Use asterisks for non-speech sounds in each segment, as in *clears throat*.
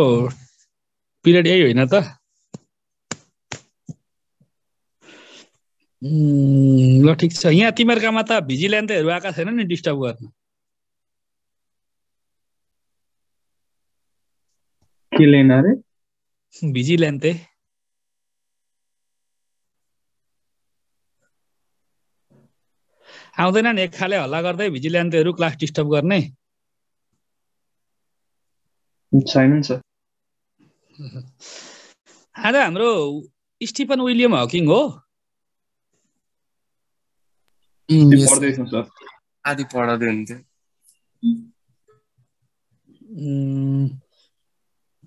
Period यही होइन त ल ठिक छ यहाँ तिमीहरूकामा त भिजिल्यान्तहरू आएको छैन नि डिस्टर्ब गर्न आउँदैन नि एक खाले हल्ला गर्दै भिजिल्यान्तेहरू क्लास डिस्टर्ब गर्ने छैन सर आज हाम्रो स्टिफन विलियम हकिङ हो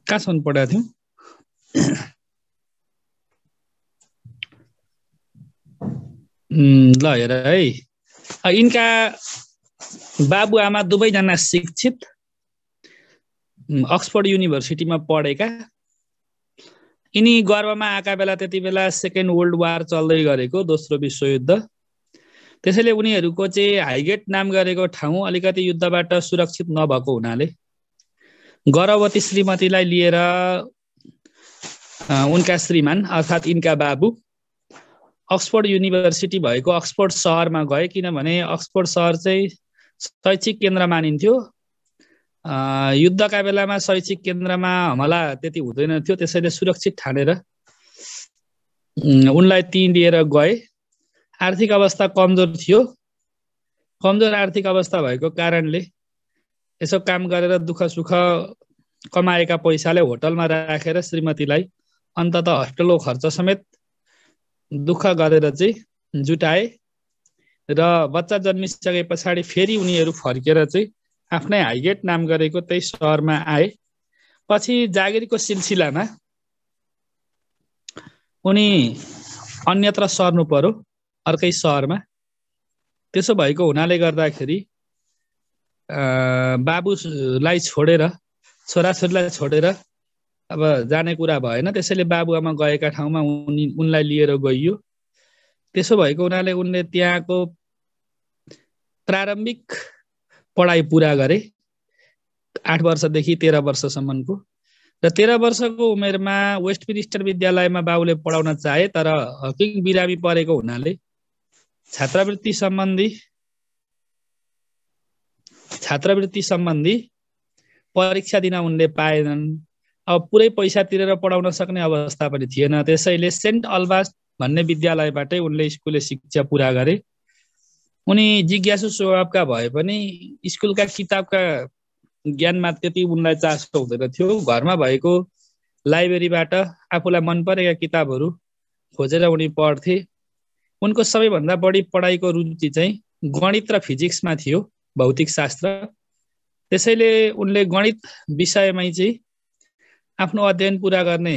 कहाँसम्म पढाएको थियौँ ल हेर है यिनका बाबुआमा दुवैजना शिक्षित अक्सफोर्ड युनिभर्सिटीमा पढेका यिनी गर्वमा आएका बेला त्यति बेला सेकेन्ड वर्ल्ड वार चल्दै गरेको दोस्रो विश्वयुद्ध त्यसैले उनीहरूको चाहिँ हाइगेट नाम गरेको ठाउँ अलिकति युद्धबाट सुरक्षित नभएको हुनाले गर्भवती श्रीमतीलाई लिएर उनका श्रीमान अर्थात् यिनका बाबु अक्सफोर्ड युनिभर्सिटी भएको अक्सफोर्ड सहरमा गए किनभने अक्सफोर्ड सहर चाहिँ शैक्षिक केन्द्र मानिन्थ्यो युद्धका बेलामा शैक्षिक केन्द्रमा हमला त्यति हुँदैन थियो त्यसैले सुरक्षित ठानेर उनलाई ती लिएर गए आर्थिक अवस्था कमजोर थियो कमजोर आर्थिक अवस्था भएको कारणले यसो काम गरेर दुःख सुख कमाएका पैसाले होटलमा राखेर श्रीमतीलाई अन्तत हस्टेलको खर्च समेत दुःख गरेर चाहिँ जुटाए र बच्चा जन्मिसके पछाडि फेरि उनीहरू फर्केर चाहिँ आफ्नै हाइगेट नाम गरेको त्यही सहरमा आए पछि जागिरको सिलसिलामा उनी अन्यत्र सर्नु पर्यो अर्कै सहरमा त्यसो भएको हुनाले गर्दाखेरि बाबुलाई छोडेर छोराछोरीलाई छोडेर अब जाने कुरा भएन त्यसैले बाबुआमा गएका ठाउँमा उनी उनलाई लिएर गइयो त्यसो भएको हुनाले उनले त्यहाँको प्रारम्भिक पढाइ पुरा गरे आठ वर्षदेखि तेह्र वर्षसम्मको र तेह्र वर्षको उमेरमा वेस्ट मिनिस्टर विद्यालयमा बाबुले पढाउन चाहे तर हकिङ बिरामी परेको हुनाले छात्रवृत्ति सम्बन्धी छात्रवृत्ति सम्बन्धी परीक्षा दिन उनले पाएनन् अब पुरै पैसा तिरेर पढाउन सक्ने अवस्था पनि थिएन त्यसैले सेन्ट अल्बास भन्ने विद्यालयबाटै उनले स्कुलले शिक्षा पुरा गरे उनी जिज्ञासु स्वभावका भए पनि स्कुलका किताबका ज्ञानमा त्यति उनलाई चासो हुँदैन थियो घरमा भएको लाइब्रेरीबाट आफूलाई मन परेका किताबहरू खोजेर उनी पढ्थे उनको सबैभन्दा बढी पढाइको रुचि चाहिँ गणित र फिजिक्समा थियो भौतिक शास्त्र त्यसैले उनले गणित विषयमै चाहिँ आफ्नो अध्ययन पुरा गर्ने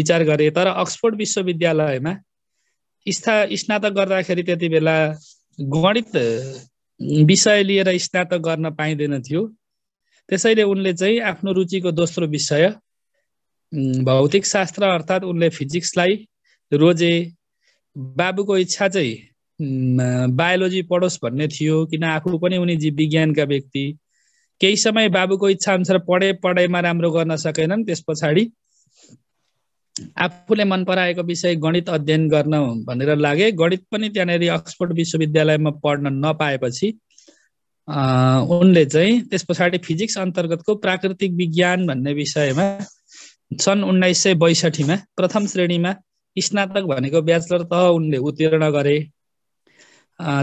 विचार गरे तर अक्सफोर्ड विश्वविद्यालयमा स्था स्नातक गर्दाखेरि त्यति बेला गणित विषय लिएर स्नातक गर्न पाइँदैन थियो त्यसैले उनले चाहिँ आफ्नो रुचिको दोस्रो विषय भौतिक शास्त्र अर्थात् उनले फिजिक्सलाई रोजे बाबुको इच्छा चाहिँ बायोलोजी पढोस् भन्ने थियो किन आफू पनि उनी जीव विज्ञानका व्यक्ति केही समय बाबुको इच्छा अनुसार पढे पढाइमा राम्रो गर्न सकेनन् त्यस पछाडि आफूले मन पराएको विषय गणित अध्ययन गर्न भनेर लागे गणित पनि त्यहाँनिर अक्सफोर्ड विश्वविद्यालयमा पढ्न नपाएपछि उनले चाहिँ त्यस पछाडि फिजिक्स अन्तर्गतको प्राकृतिक विज्ञान भन्ने विषयमा सन् उन्नाइस सय बैसठीमा प्रथम श्रेणीमा स्नातक भनेको ब्याचलर तह उनले उत्तीर्ण गरे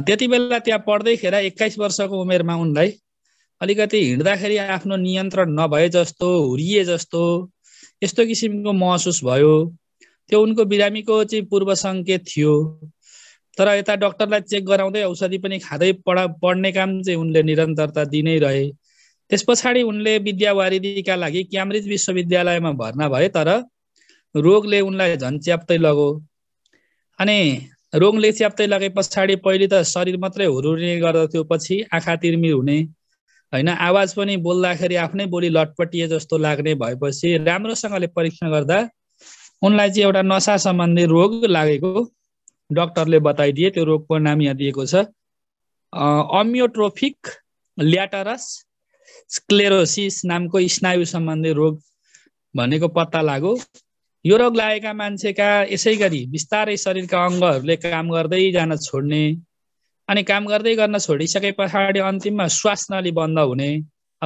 त्यति बेला त्यहाँ पढ्दैखेर एक्काइस वर्षको उमेरमा उनलाई अलिकति हिँड्दाखेरि आफ्नो नियन्त्रण नभए जस्तो हुरिए जस्तो यस्तो किसिमको महसुस भयो त्यो उनको बिरामीको चाहिँ पूर्व सङ्केत थियो तर यता डक्टरलाई चेक गराउँदै औषधि पनि खाँदै पढा पढ्ने काम चाहिँ उनले निरन्तरता दिनै रहे त्यस पछाडि उनले विद्यावारिदीका लागि क्याम्ब्रिज विश्वविद्यालयमा भर्ना भए तर रोगले उनलाई झन् च्याप्तै लगो अनि रोगले च्याप्तै लगे पछाडि पहिले त शरीर मात्रै हुरुने गर्दथ्यो पछि आँखा तिर्मिर हुने होइन आवाज पनि बोल्दाखेरि आफ्नै बोली लटपटिए जस्तो लाग्ने भएपछि राम्रोसँगले परीक्षण गर्दा उनलाई चाहिँ एउटा नसा सम्बन्धी रोग लागेको डक्टरले बताइदिए त्यो रोगको नाम यहाँ दिएको छ अमियोट्रोफिक ल्याटरस स्क्लेरोसिस नामको स्नायु सम्बन्धी रोग भनेको पत्ता लाग्यो यो रोग लागेका मान्छेका यसै गरी बिस्तारै शरीरका अङ्गहरूले काम गर्दै जान छोड्ने अनि काम गर्दै गर्न छोडिसके पछाडि अन्तिममा श्वास नली बन्द हुने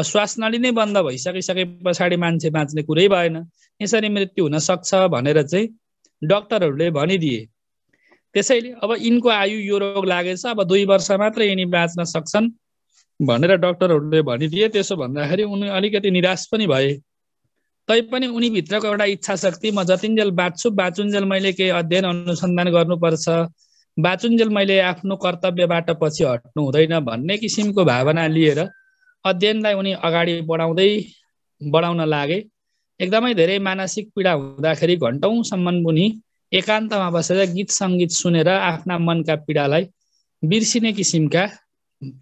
श्वास नली नै बन्द भइसकिसके पछाडि मान्छे बाँच्ने कुरै भएन यसरी मृत्यु हुन सक्छ भनेर चाहिँ डक्टरहरूले भनिदिए त्यसैले अब यिनको आयु यो रोग लागेछ अब दुई वर्ष मात्रै यिनी बाँच्न सक्छन् भनेर डक्टरहरूले भनिदिए त्यसो भन्दाखेरि उनी अलिकति निराश पनि भए तैपनि उनीभित्रको एउटा इच्छा शक्ति म जतिन्जेल बाँच्छु बाँचुन्जेल मैले केही अध्ययन अनुसन्धान गर्नुपर्छ बाचुन्जेल मैले आफ्नो कर्तव्यबाट पछि हट्नु हुँदैन भन्ने किसिमको भावना लिएर अध्ययनलाई उनी अगाडि बढाउँदै बढाउन लागे एकदमै धेरै मानसिक पीडा हुँदाखेरि घन्टौँसम्म उनी एकान्तमा बसेर गीत सङ्गीत सुनेर आफ्ना मनका पीडालाई बिर्सिने किसिमका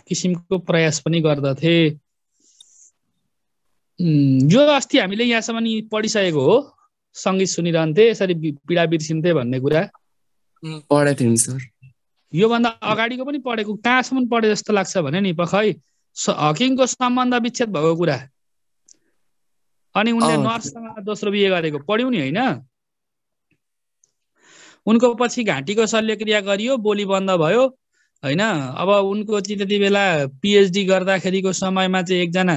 किसिमको प्रयास पनि गर्दथे यो अस्ति हामीले यहाँसम्म पढिसकेको हो सङ्गीत सुनिरहन्थे यसरी पीडा बिर्सिन्थे भन्ने कुरा पढाइ थियौँ सर योभन्दा अगाडिको पनि पढेको कहाँसम्म पढे जस्तो लाग्छ भने नि पखै हकिङको सम्बन्ध विच्छेद भएको कुरा अनि उनले नर्ससँग दोस्रो बिहे गरेको पढ्यौँ नि होइन उनको पछि घाँटीको शल्यक्रिया गरियो बोली बन्द भयो होइन अब उनको चाहिँ त्यति बेला पिएचडी गर्दाखेरिको समयमा चाहिँ एकजना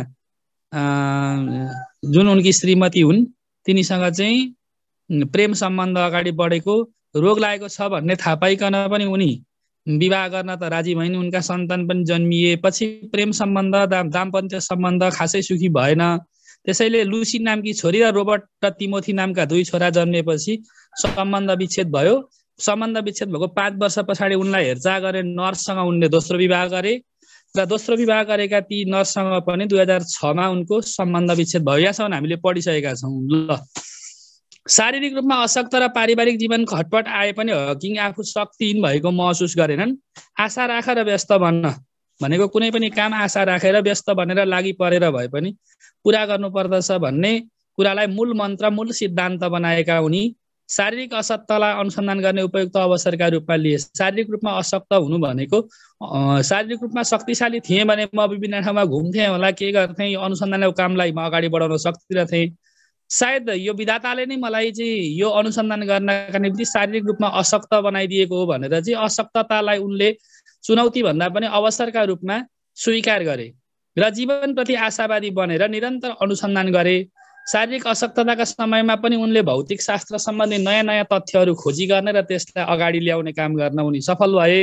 जुन उनकी श्रीमती हुन् तिनीसँग चाहिँ प्रेम सम्बन्ध अगाडि बढेको रोग लागेको छ भन्ने थाहा पाइकन पनि उनी विवाह गर्न त राजी भइन् उनका सन्तान पनि जन्मिए पछि प्रेम सम्बन्ध दाम दाम्पत्य सम्बन्ध खासै सुखी भएन त्यसैले लुसी नामकी छोरी र रोबर्ट र तिमोथी नामका दुई छोरा जन्मिएपछि सम्बन्ध विच्छेद भयो सम्बन्ध विच्छेद भएको पाँच वर्ष पछाडि उनलाई हेरचाह गरे नर्ससँग उनले दोस्रो विवाह गरे र दोस्रो विवाह गरेका ती नर्ससँग पनि दुई हजार छमा उनको सम्बन्ध विच्छेद भयो यहाँसम्म हामीले पढिसकेका छौँ ल शारीरिक रूपमा अशक्त र पारिवारिक जीवन खटपट आए पनि हकिङ आफू शक्तिहीन भएको महसुस गरेनन् आशा राखेर व्यस्त बन्न भनेको कुनै पनि काम आशा राखेर व्यस्त भनेर लागि परेर भए पनि पुरा गर्नुपर्दछ भन्ने कुरालाई मूल मन्त्र मूल सिद्धान्त बनाएका उनी शारीरिक असक्तलाई अनुसन्धान गर्ने उपयुक्त अवसरका रूपमा लिए शारीरिक रूपमा अशक्त हुनु भनेको शारीरिक रूपमा शक्तिशाली थिएँ भने म विभिन्न ठाउँमा घुम्थेँ होला के गर्थेँ यो अनुसन्धानको कामलाई म अगाडि बढाउन सक्दिनँ थिएँ सायद यो विधाताले नै मलाई चाहिँ यो अनुसन्धान गर्नका निम्ति शारीरिक रूपमा अशक्त बनाइदिएको हो भनेर चाहिँ अशक्ततालाई उनले चुनौती भन्दा पनि अवसरका रूपमा स्वीकार गरे र जीवनप्रति आशावादी बनेर निरन्तर अनुसन्धान गरे शारीरिक अशक्तताका समयमा पनि उनले भौतिक शास्त्र सम्बन्धी नयाँ नयाँ तथ्यहरू खोजी गर्ने र त्यसलाई अगाडि ल्याउने काम गर्न उनी सफल भए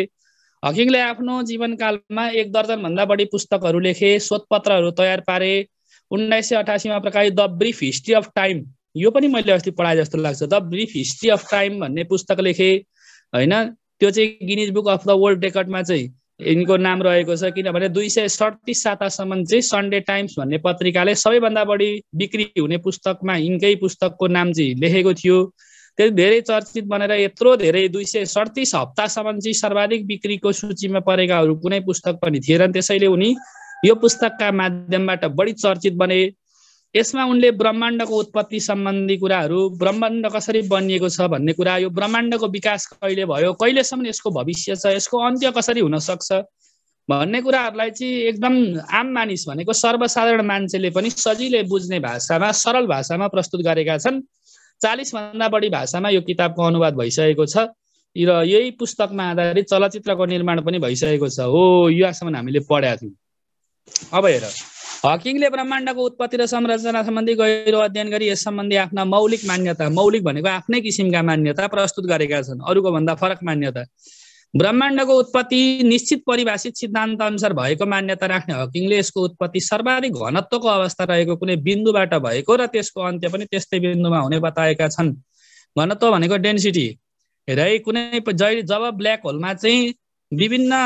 हकिङले आफ्नो जीवनकालमा एक दर्जनभन्दा बढी पुस्तकहरू लेखे शोधपत्रहरू तयार पारे उन्नाइस सय अठासीमा प्रकाशित the brief history of time यो पनि मैले अस्ति पढाएँ जस्तो लाग्छ the brief history of time भन्ने पुस्तक लेखेँ होइन त्यो चाहिँ Guinness book of the world रेकर्डमा चाहिँ यिनको नाम रहेको छ किनभने दुई सय सडतिस सातासम्म चाहिँ सन्डे टाइम्स भन्ने पत्रिकाले सबैभन्दा बढी बिक्री हुने पुस्तकमा यिनकै पुस्तकको नाम चाहिँ लेखेको थियो त्यो धेरै चर्चित बनेर यत्रो धेरै दुई सय सडतिस हप्तासम्म चाहिँ सर्वाधिक बिक्रीको सूचीमा परेकाहरू कुनै पुस्तक पनि थिएनन् त्यसैले उनी यो पुस्तकका माध्यमबाट बढी चर्चित बने यसमा उनले ब्रह्माण्डको उत्पत्ति सम्बन्धी कुराहरू ब्रह्माण्ड कसरी बनिएको छ भन्ने कुरा यो ब्रह्माण्डको विकास कहिले भयो कहिलेसम्म यसको भविष्य छ यसको अन्त्य कसरी हुन सक्छ भन्ने कुराहरूलाई चाहिँ एकदम आम मानिस भनेको सर्वसाधारण मान्छेले पनि सजिलै बुझ्ने भाषामा सरल भाषामा प्रस्तुत गरेका छन् चालिसभन्दा बढी भाषामा यो किताबको अनुवाद भइसकेको छ र यही पुस्तकमा आधारित चलचित्रको निर्माण पनि भइसकेको छ हो युवासम्म हामीले पढाएको थियौँ अब हेर हकिङले ब्रह्माण्डको उत्पत्ति र संरचना सम्बन्धी गहिरो अध्ययन गरी यस सम्बन्धी आफ्ना मौलिक मान्यता मौलिक भनेको आफ्नै किसिमका मान्यता प्रस्तुत गरेका छन् अरूको भन्दा फरक मान्यता ब्रह्माण्डको उत्पत्ति निश्चित परिभाषित सिद्धान्त अनुसार भएको मान्यता राख्ने हकिङले यसको उत्पत्ति सर्वाधिक घनत्वको अवस्था रहेको कुनै बिन्दुबाट भएको र त्यसको अन्त्य पनि त्यस्तै बिन्दुमा हुने बताएका छन् घनत्व भनेको डेन्सिटी हेरै कुनै जहिले जब ब्ल्याक होलमा चाहिँ विभिन्न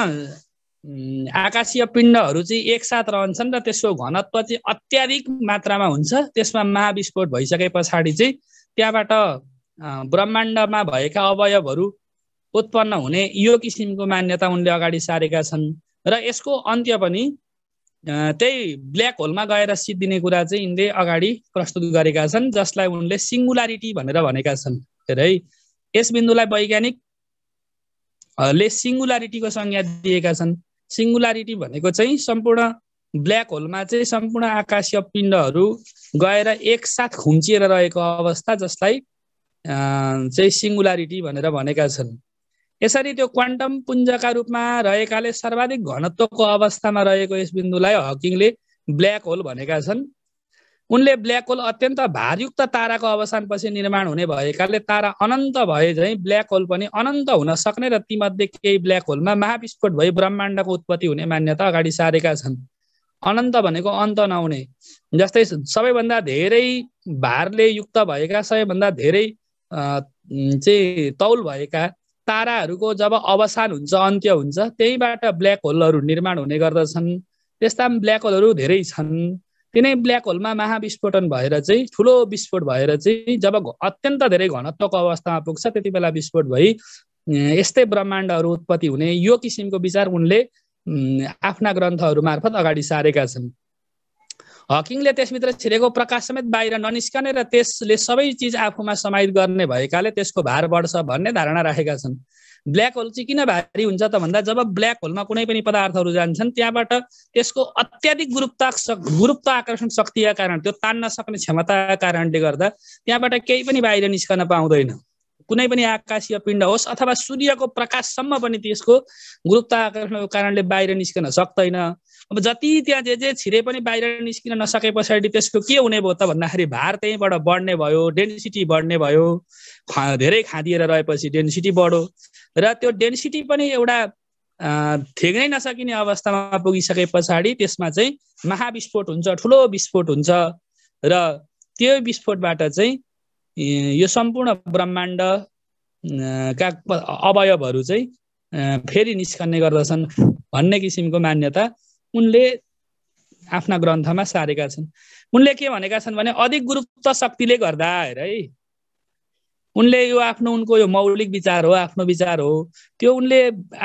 आकाशीय पिण्डहरू चाहिँ एकसाथ रहन्छन् र त्यसको घनत्व चाहिँ अत्याधिक मात्रामा हुन्छ त्यसमा महाविस्फोट भइसके पछाडि चाहिँ त्यहाँबाट ब्रह्माण्डमा भएका अवयवहरू उत्पन्न हुने यो किसिमको मान्यता उनले अगाडि सारेका छन् र यसको अन्त्य पनि त्यही ब्ल्याक होलमा गएर सिद्धिने कुरा चाहिँ यिनले अगाडि प्रस्तुत गरेका छन् जसलाई उनले सिङ्गुलारिटी भनेर भनेका छन् के अरे यस बिन्दुलाई वैज्ञानिक ले सिङ्गुलारिटीको संज्ञा दिएका छन् सिङ्गुलारिटी भनेको चाहिँ सम्पूर्ण ब्ल्याक होलमा चाहिँ सम्पूर्ण आकाशीय पिण्डहरू गएर एकसाथ खुम्चिएर रहेको अवस्था जसलाई चाहिँ सिङ्गुलारिटी भनेर भनेका छन् यसरी त्यो क्वान्टम पुञ्जका रूपमा रहेकाले सर्वाधिक घनत्वको अवस्थामा रहेको यस बिन्दुलाई हकिङले ब्ल्याक होल भनेका छन् उनले ब्ल्याक होल अत्यन्त भारयुक्त ताराको अवसानपछि निर्माण हुने भएकाले तारा अनन्त भए झैँ ब्ल्याक होल पनि अनन्त हुन सक्ने र तीमध्ये केही ब्ल्याक होलमा महाविस्फोट भई ब्रह्माण्डको उत्पत्ति हुने मान्यता अगाडि सारेका छन् अनन्त भनेको अन्त नहुने जस्तै सबैभन्दा धेरै भारले युक्त भएका सबैभन्दा धेरै चाहिँ तौल भएका ताराहरूको जब अवसान हुन्छ अन्त्य हुन्छ त्यहीँबाट ब्ल्याक होलहरू निर्माण हुने गर्दछन् त्यस्ता ब्ल्याक होलहरू धेरै छन् तिनै ब्ल्याक होलमा महाविस्फोटन भएर चाहिँ ठुलो विस्फोट भएर चाहिँ जब अत्यन्त धेरै घनत्वको अवस्थामा पुग्छ त्यति बेला विस्फोट भई यस्तै ब्रह्माण्डहरू उत्पत्ति हुने यो किसिमको विचार उनले आफ्ना ग्रन्थहरू मार्फत अगाडि सारेका छन् हकिङले त्यसभित्र छिरेको प्रकाश समेत बाहिर ननिस्कने र त्यसले सबै चिज आफूमा समाहित गर्ने भएकाले त्यसको भार बढ्छ भन्ने धारणा राखेका छन् ब्ल्याक होल चाहिँ किन भारी हुन्छ त भन्दा जब ब्ल्याक होलमा कुनै पनि पदार्थहरू जान्छन् त्यहाँबाट त्यसको अत्याधिक गुरुत्ता गुरुत्व आकर्षण शक्तिका कारण त्यो तान्न सक्ने क्षमताका कारणले गर्दा त्यहाँबाट केही पनि बाहिर निस्कन पाउँदैन कुनै पनि आकाशीय पिण्ड होस् अथवा सूर्यको प्रकाशसम्म पनि त्यसको गुरुत्वाकर्षणको कारणले बाहिर निस्कन सक्दैन अब जति त्यहाँ जे जे छिरे पनि बाहिर निस्किन नसके पछाडि त्यसको के हुने भयो त भन्दाखेरि भार त्यहीँबाट बढ्ने भयो डेन्सिटी बढ्ने भयो खा धेरै खाँदिएर रहेपछि डेन्सिटी बढो र त्यो डेन्सिटी पनि एउटा थेग्नै नसकिने अवस्थामा पुगिसके पछाडि त्यसमा चाहिँ महाविस्फोट हुन्छ ठुलो विस्फोट हुन्छ र त्यो विस्फोटबाट चाहिँ यो सम्पूर्ण ब्रह्माण्ड का अवयवहरू चाहिँ फेरि निस्कने गर्दछन् भन्ने किसिमको मान्यता उनले आफ्ना ग्रन्थमा सारेका छन् उनले के भनेका छन् भने अधिक गुरुत्व शक्तिले गर्दा हेर है उनले यो आफ्नो उनको यो मौलिक विचार हो आफ्नो विचार हो त्यो उनले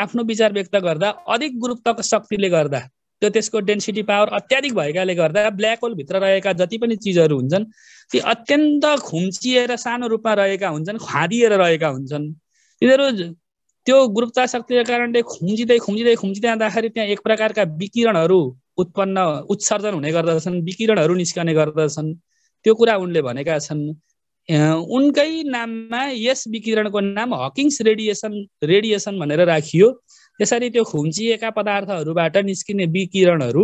आफ्नो विचार व्यक्त गर्दा अधिक गुरुत्वको शक्तिले गर्दा त्यो त्यसको डेन्सिटी पावर अत्याधिक भएकाले गर्दा ब्ल्याक होलभित्र रहेका जति पनि चिजहरू हुन्छन् ती अत्यन्त खुम्चिएर सानो रूपमा रहेका हुन्छन् खाँदिएर रहेका हुन्छन् तिनीहरू त्यो गुरुत्वा शक्तिको कारणले खुम्चिँदै खुम्चिँदै खुम्चिँदै जाँदाखेरि त्यहाँ एक प्रकारका विकिरणहरू उत्पन्न उत्सर्जन हुने गर्दछन् विकिरणहरू निस्कने गर्दछन् त्यो कुरा उनले भनेका छन् उनकै नाममा यस विकिरणको नाम हकिङ्स रेडिएसन रेडिएसन भनेर राखियो त्यसरी त्यो खुम्चिएका पदार्थहरूबाट निस्किने विकिरणहरू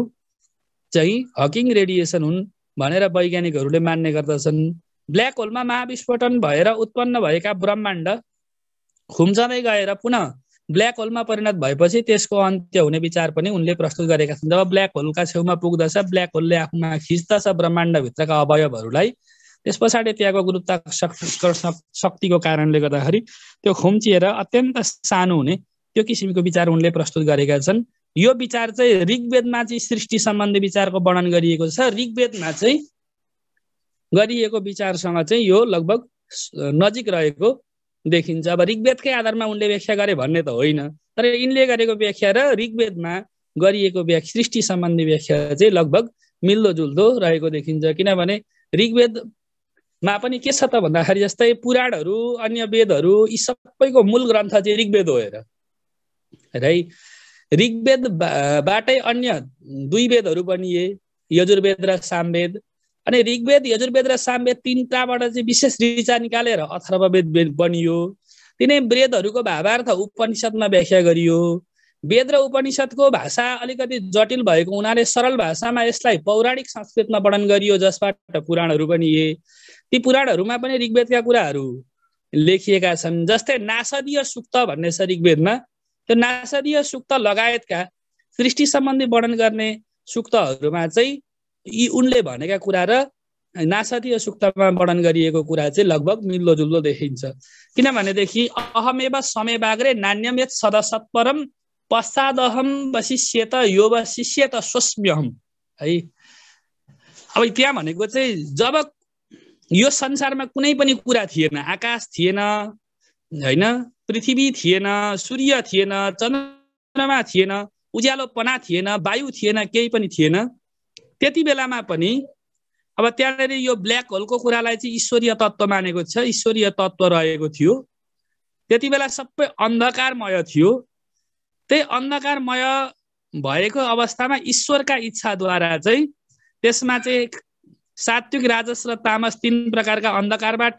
चाहिँ हकिङ रेडिएसन हुन् भनेर वैज्ञानिकहरूले मान्ने गर्दछन् ब्ल्याक होलमा महाविस्फोटन भएर उत्पन्न भएका ब्रह्माण्ड खुम्चँदै गएर पुनः ब्ल्याक होलमा परिणत भएपछि त्यसको अन्त्य हुने विचार पनि उनले प्रस्तुत गरेका छन् जब ब्ल्याक होलका छेउमा पुग्दछ ब्ल्याक होलले आफूमा खिच्दछ ब्रह्माण्डभित्रका अवयवहरूलाई त्यस पछाडि त्यहाँको गुरुत्वाकर्षण शक्तिको कारणले गर्दाखेरि त्यो खुम्चिएर अत्यन्त सानो हुने त्यो किसिमको विचार उनले प्रस्तुत गरेका छन् यो विचार चाहिँ ऋग्वेदमा चाहिँ सृष्टि सम्बन्धी विचारको वर्णन गरिएको छ ऋग्वेदमा चाहिँ गरिएको विचारसँग चाहिँ यो लगभग नजिक रहेको देखिन्छ अब ऋग्वेदकै आधारमा उनले व्याख्या गरे भन्ने त होइन तर यिनले गरेको व्याख्या र ऋग्वेदमा गरिएको व्याख्या सृष्टि सम्बन्धी व्याख्या चाहिँ लगभग मिल्दोजुल्दो रहेको देखिन्छ किनभने ऋग्वेदमा पनि के छ त भन्दाखेरि जस्तै पुराणहरू अन्य वेदहरू यी सबैको मूल ग्रन्थ चाहिँ ऋग्वेद हो हेर है ऋग्वेदबाटै अन्य दुई वेदहरू बनिए यजुर्वेद र सामवेद अनि ऋग्वेद यजुर्वेद र सामवेद तिनवटाबाट चाहिँ विशेष ऋचा निकालेर अथर्ववेद बनियो तिनै वेदहरूको भावार्थ उपनिषदमा व्याख्या गरियो वेद र उपनिषदको भाषा अलिकति जटिल भएको हुनाले सरल भाषामा यसलाई पौराणिक संस्कृतमा वर्णन गरियो जसबाट पुराणहरू बनिए ती पुराणहरूमा पनि ऋग्वेदका कुराहरू लेखिएका छन् जस्तै नासदीय सुक्त भन्ने छ ऋग्वेदमा त्यो नासदीय सुक्त लगायतका सृष्टि सम्बन्धी वर्णन गर्ने सुक्तहरूमा चाहिँ यी उनले भनेका कुरा र नासदीय सुक्तमा वर्णन गरिएको कुरा चाहिँ लगभग मिल्दोजुल्दो देखिन्छ किनभनेदेखि अहमेव नान्यम नान्यमेत सदसत्परम पश्चादहम वशिष्यत यो वशिष्यत स्वस्म्यहम है अब त्यहाँ भनेको चाहिँ जब यो संसारमा कुनै पनि कुरा थिएन आकाश थिएन होइन पृथ्वी थिएन सूर्य थिएन चन्द्रमा थिएन उज्यालोपना थिएन वायु थिएन केही पनि थिएन त्यति बेलामा पनि अब त्यहाँनिर यो ब्ल्याक होलको कुरालाई चाहिँ ईश्वरीय तत्त्व मानेको छ ईश्वरीय तत्त्व रहेको थियो त्यति बेला सबै अन्धकारमय थियो त्यही अन्धकारमय भएको अवस्थामा ईश्वरका इच्छाद्वारा चाहिँ त्यसमा चाहिँ सात्विक राजस र तामस तिन प्रकारका अन्धकारबाट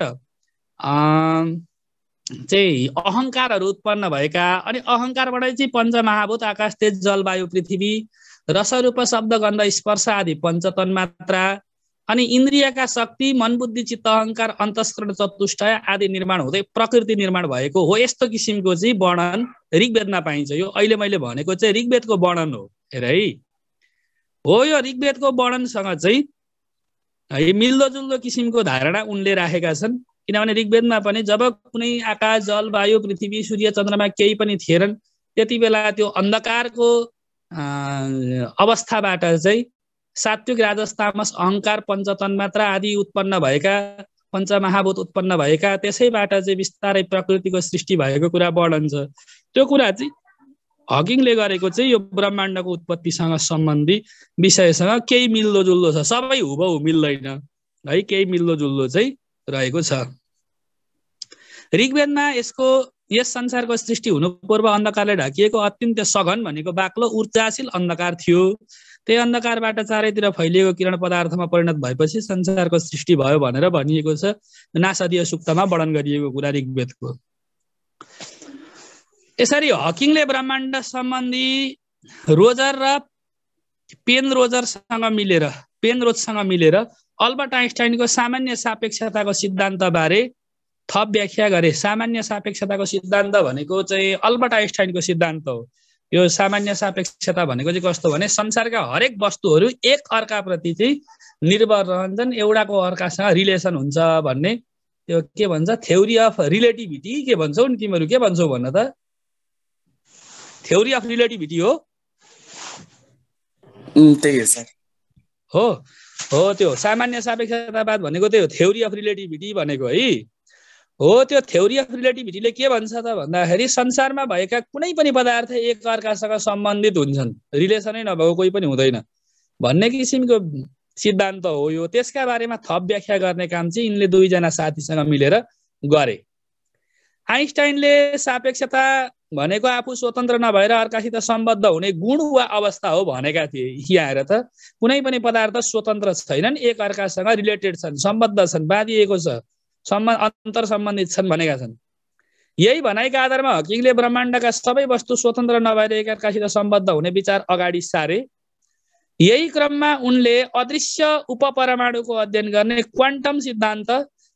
चाहिँ अहङ्कारहरू उत्पन्न भएका अनि अहङ्कारबाट चाहिँ पञ्च महाभूत आकाश तेज जलवायु पृथ्वी रसरूप शब्द गन्ध स्पर्श आदि पञ्च तन्मात्रा अनि इन्द्रियका शक्ति मन बुद्धि चित्त अहङ्कार अन्तस्करण चतुष्टय आदि निर्माण हुँदै प्रकृति निर्माण भएको हो यस्तो किसिमको चाहिँ वर्णन ऋग्वेदमा पाइन्छ यो अहिले मैले भनेको चाहिँ ऋग्वेदको वर्णन हो हेर है हो यो ऋग्वेदको वर्णनसँग चाहिँ है मिल्दोजुल्दो किसिमको धारणा उनले राखेका छन् किनभने ऋग्वेदमा पनि जब कुनै आकाश जल वायु पृथ्वी सूर्य चन्द्रमा केही पनि थिएनन् त्यति बेला त्यो अन्धकारको अवस्थाबाट चाहिँ सात्विक राजस्थामस अहङ्कार मात्र आदि उत्पन्न भएका पञ्चमहाभूत उत्पन्न भएका त्यसैबाट चाहिँ बिस्तारै प्रकृतिको सृष्टि भएको कुरा वर्णन छ त्यो कुरा चाहिँ हकिङले गरेको चाहिँ यो ब्रह्माण्डको उत्पत्तिसँग सम्बन्धी विषयसँग केही मिल्दोजुल्दो छ सबै हुबहु मिल्दैन है केही मिल्दोजुल्दो चाहिँ रहेको छ ऋग्वेदमा यसको यस संसारको सृष्टि हुनु पूर्व अन्धकारले ढाकिएको अत्यन्त सघन भनेको बाक्लो ऊर्जाशील अन्धकार थियो त्यही अन्धकारबाट चारैतिर फैलिएको किरण पदार्थमा परिणत भएपछि संसारको सृष्टि भयो भनेर भनिएको छ नासदीय सुक्तमा वर्णन गरिएको कुरा ऋग्वेदको यसरी हकिङले ब्रह्माण्ड सम्बन्धी रोजर र पेन रोजरसँग मिलेर पेन रोजसँग मिलेर अल्बर्ट आइन्स्टाइनको सामान्य सापेक्षताको सिद्धान्तबारे थप व्याख्या गरे सामान्य सापेक्षताको सिद्धान्त भनेको चाहिँ अल्बर्ट आइन्स्टाइनको सिद्धान्त हो यो सामान्य सापेक्षता भनेको चाहिँ कस्तो भने संसारका हरेक वस्तुहरू एक अर्काप्रति चाहिँ निर्भर रहन्छन् एउटाको अर्कासँग रिलेसन हुन्छ भन्ने त्यो के भन्छ थ्योरी अफ रिलेटिभिटी के भन्छौ नि तिमीहरू के भन्छौ भन्न त थ्योरी अफ रिलेटिभिटी हो त्यही हो हो हो त्यो सामान्य सापेक्षतावाद भनेको त्यही हो थ्योरी अफ रिलेटिभिटी भनेको है हो त्यो थ्योरी अफ रिलेटिभिटीले के भन्छ त भन्दाखेरि संसारमा भएका कुनै पनि पदार्थ एकअर्कासँग सम्बन्धित हुन्छन् रिलेसनै नभएको कोही पनि हुँदैन भन्ने किसिमको सिद्धान्त हो यो त्यसका बारेमा थप व्याख्या गर्ने काम चाहिँ यिनले दुईजना साथीसँग मिलेर गरे आइन्स्टाइनले सापेक्षता भनेको आफू स्वतन्त्र नभएर अर्कासित सम्बद्ध हुने गुण वा अवस्था हो भनेका थिए यहाँ आएर त कुनै पनि पदार्थ स्वतन्त्र छैनन् एक अर्कासँग रिलेटेड छन् सम्बद्ध छन् बाँधिएको छ सम्बन्ध अन्तर सम्बन्धित छन् भनेका छन् यही भनाइका आधारमा हकिङले ब्रह्माण्डका सबै वस्तु स्वतन्त्र नभएर एकअर्कासित सम्बद्ध हुने विचार अगाडि सारे यही क्रममा उनले अदृश्य उपपरमाणुको अध्ययन गर्ने क्वान्टम सिद्धान्त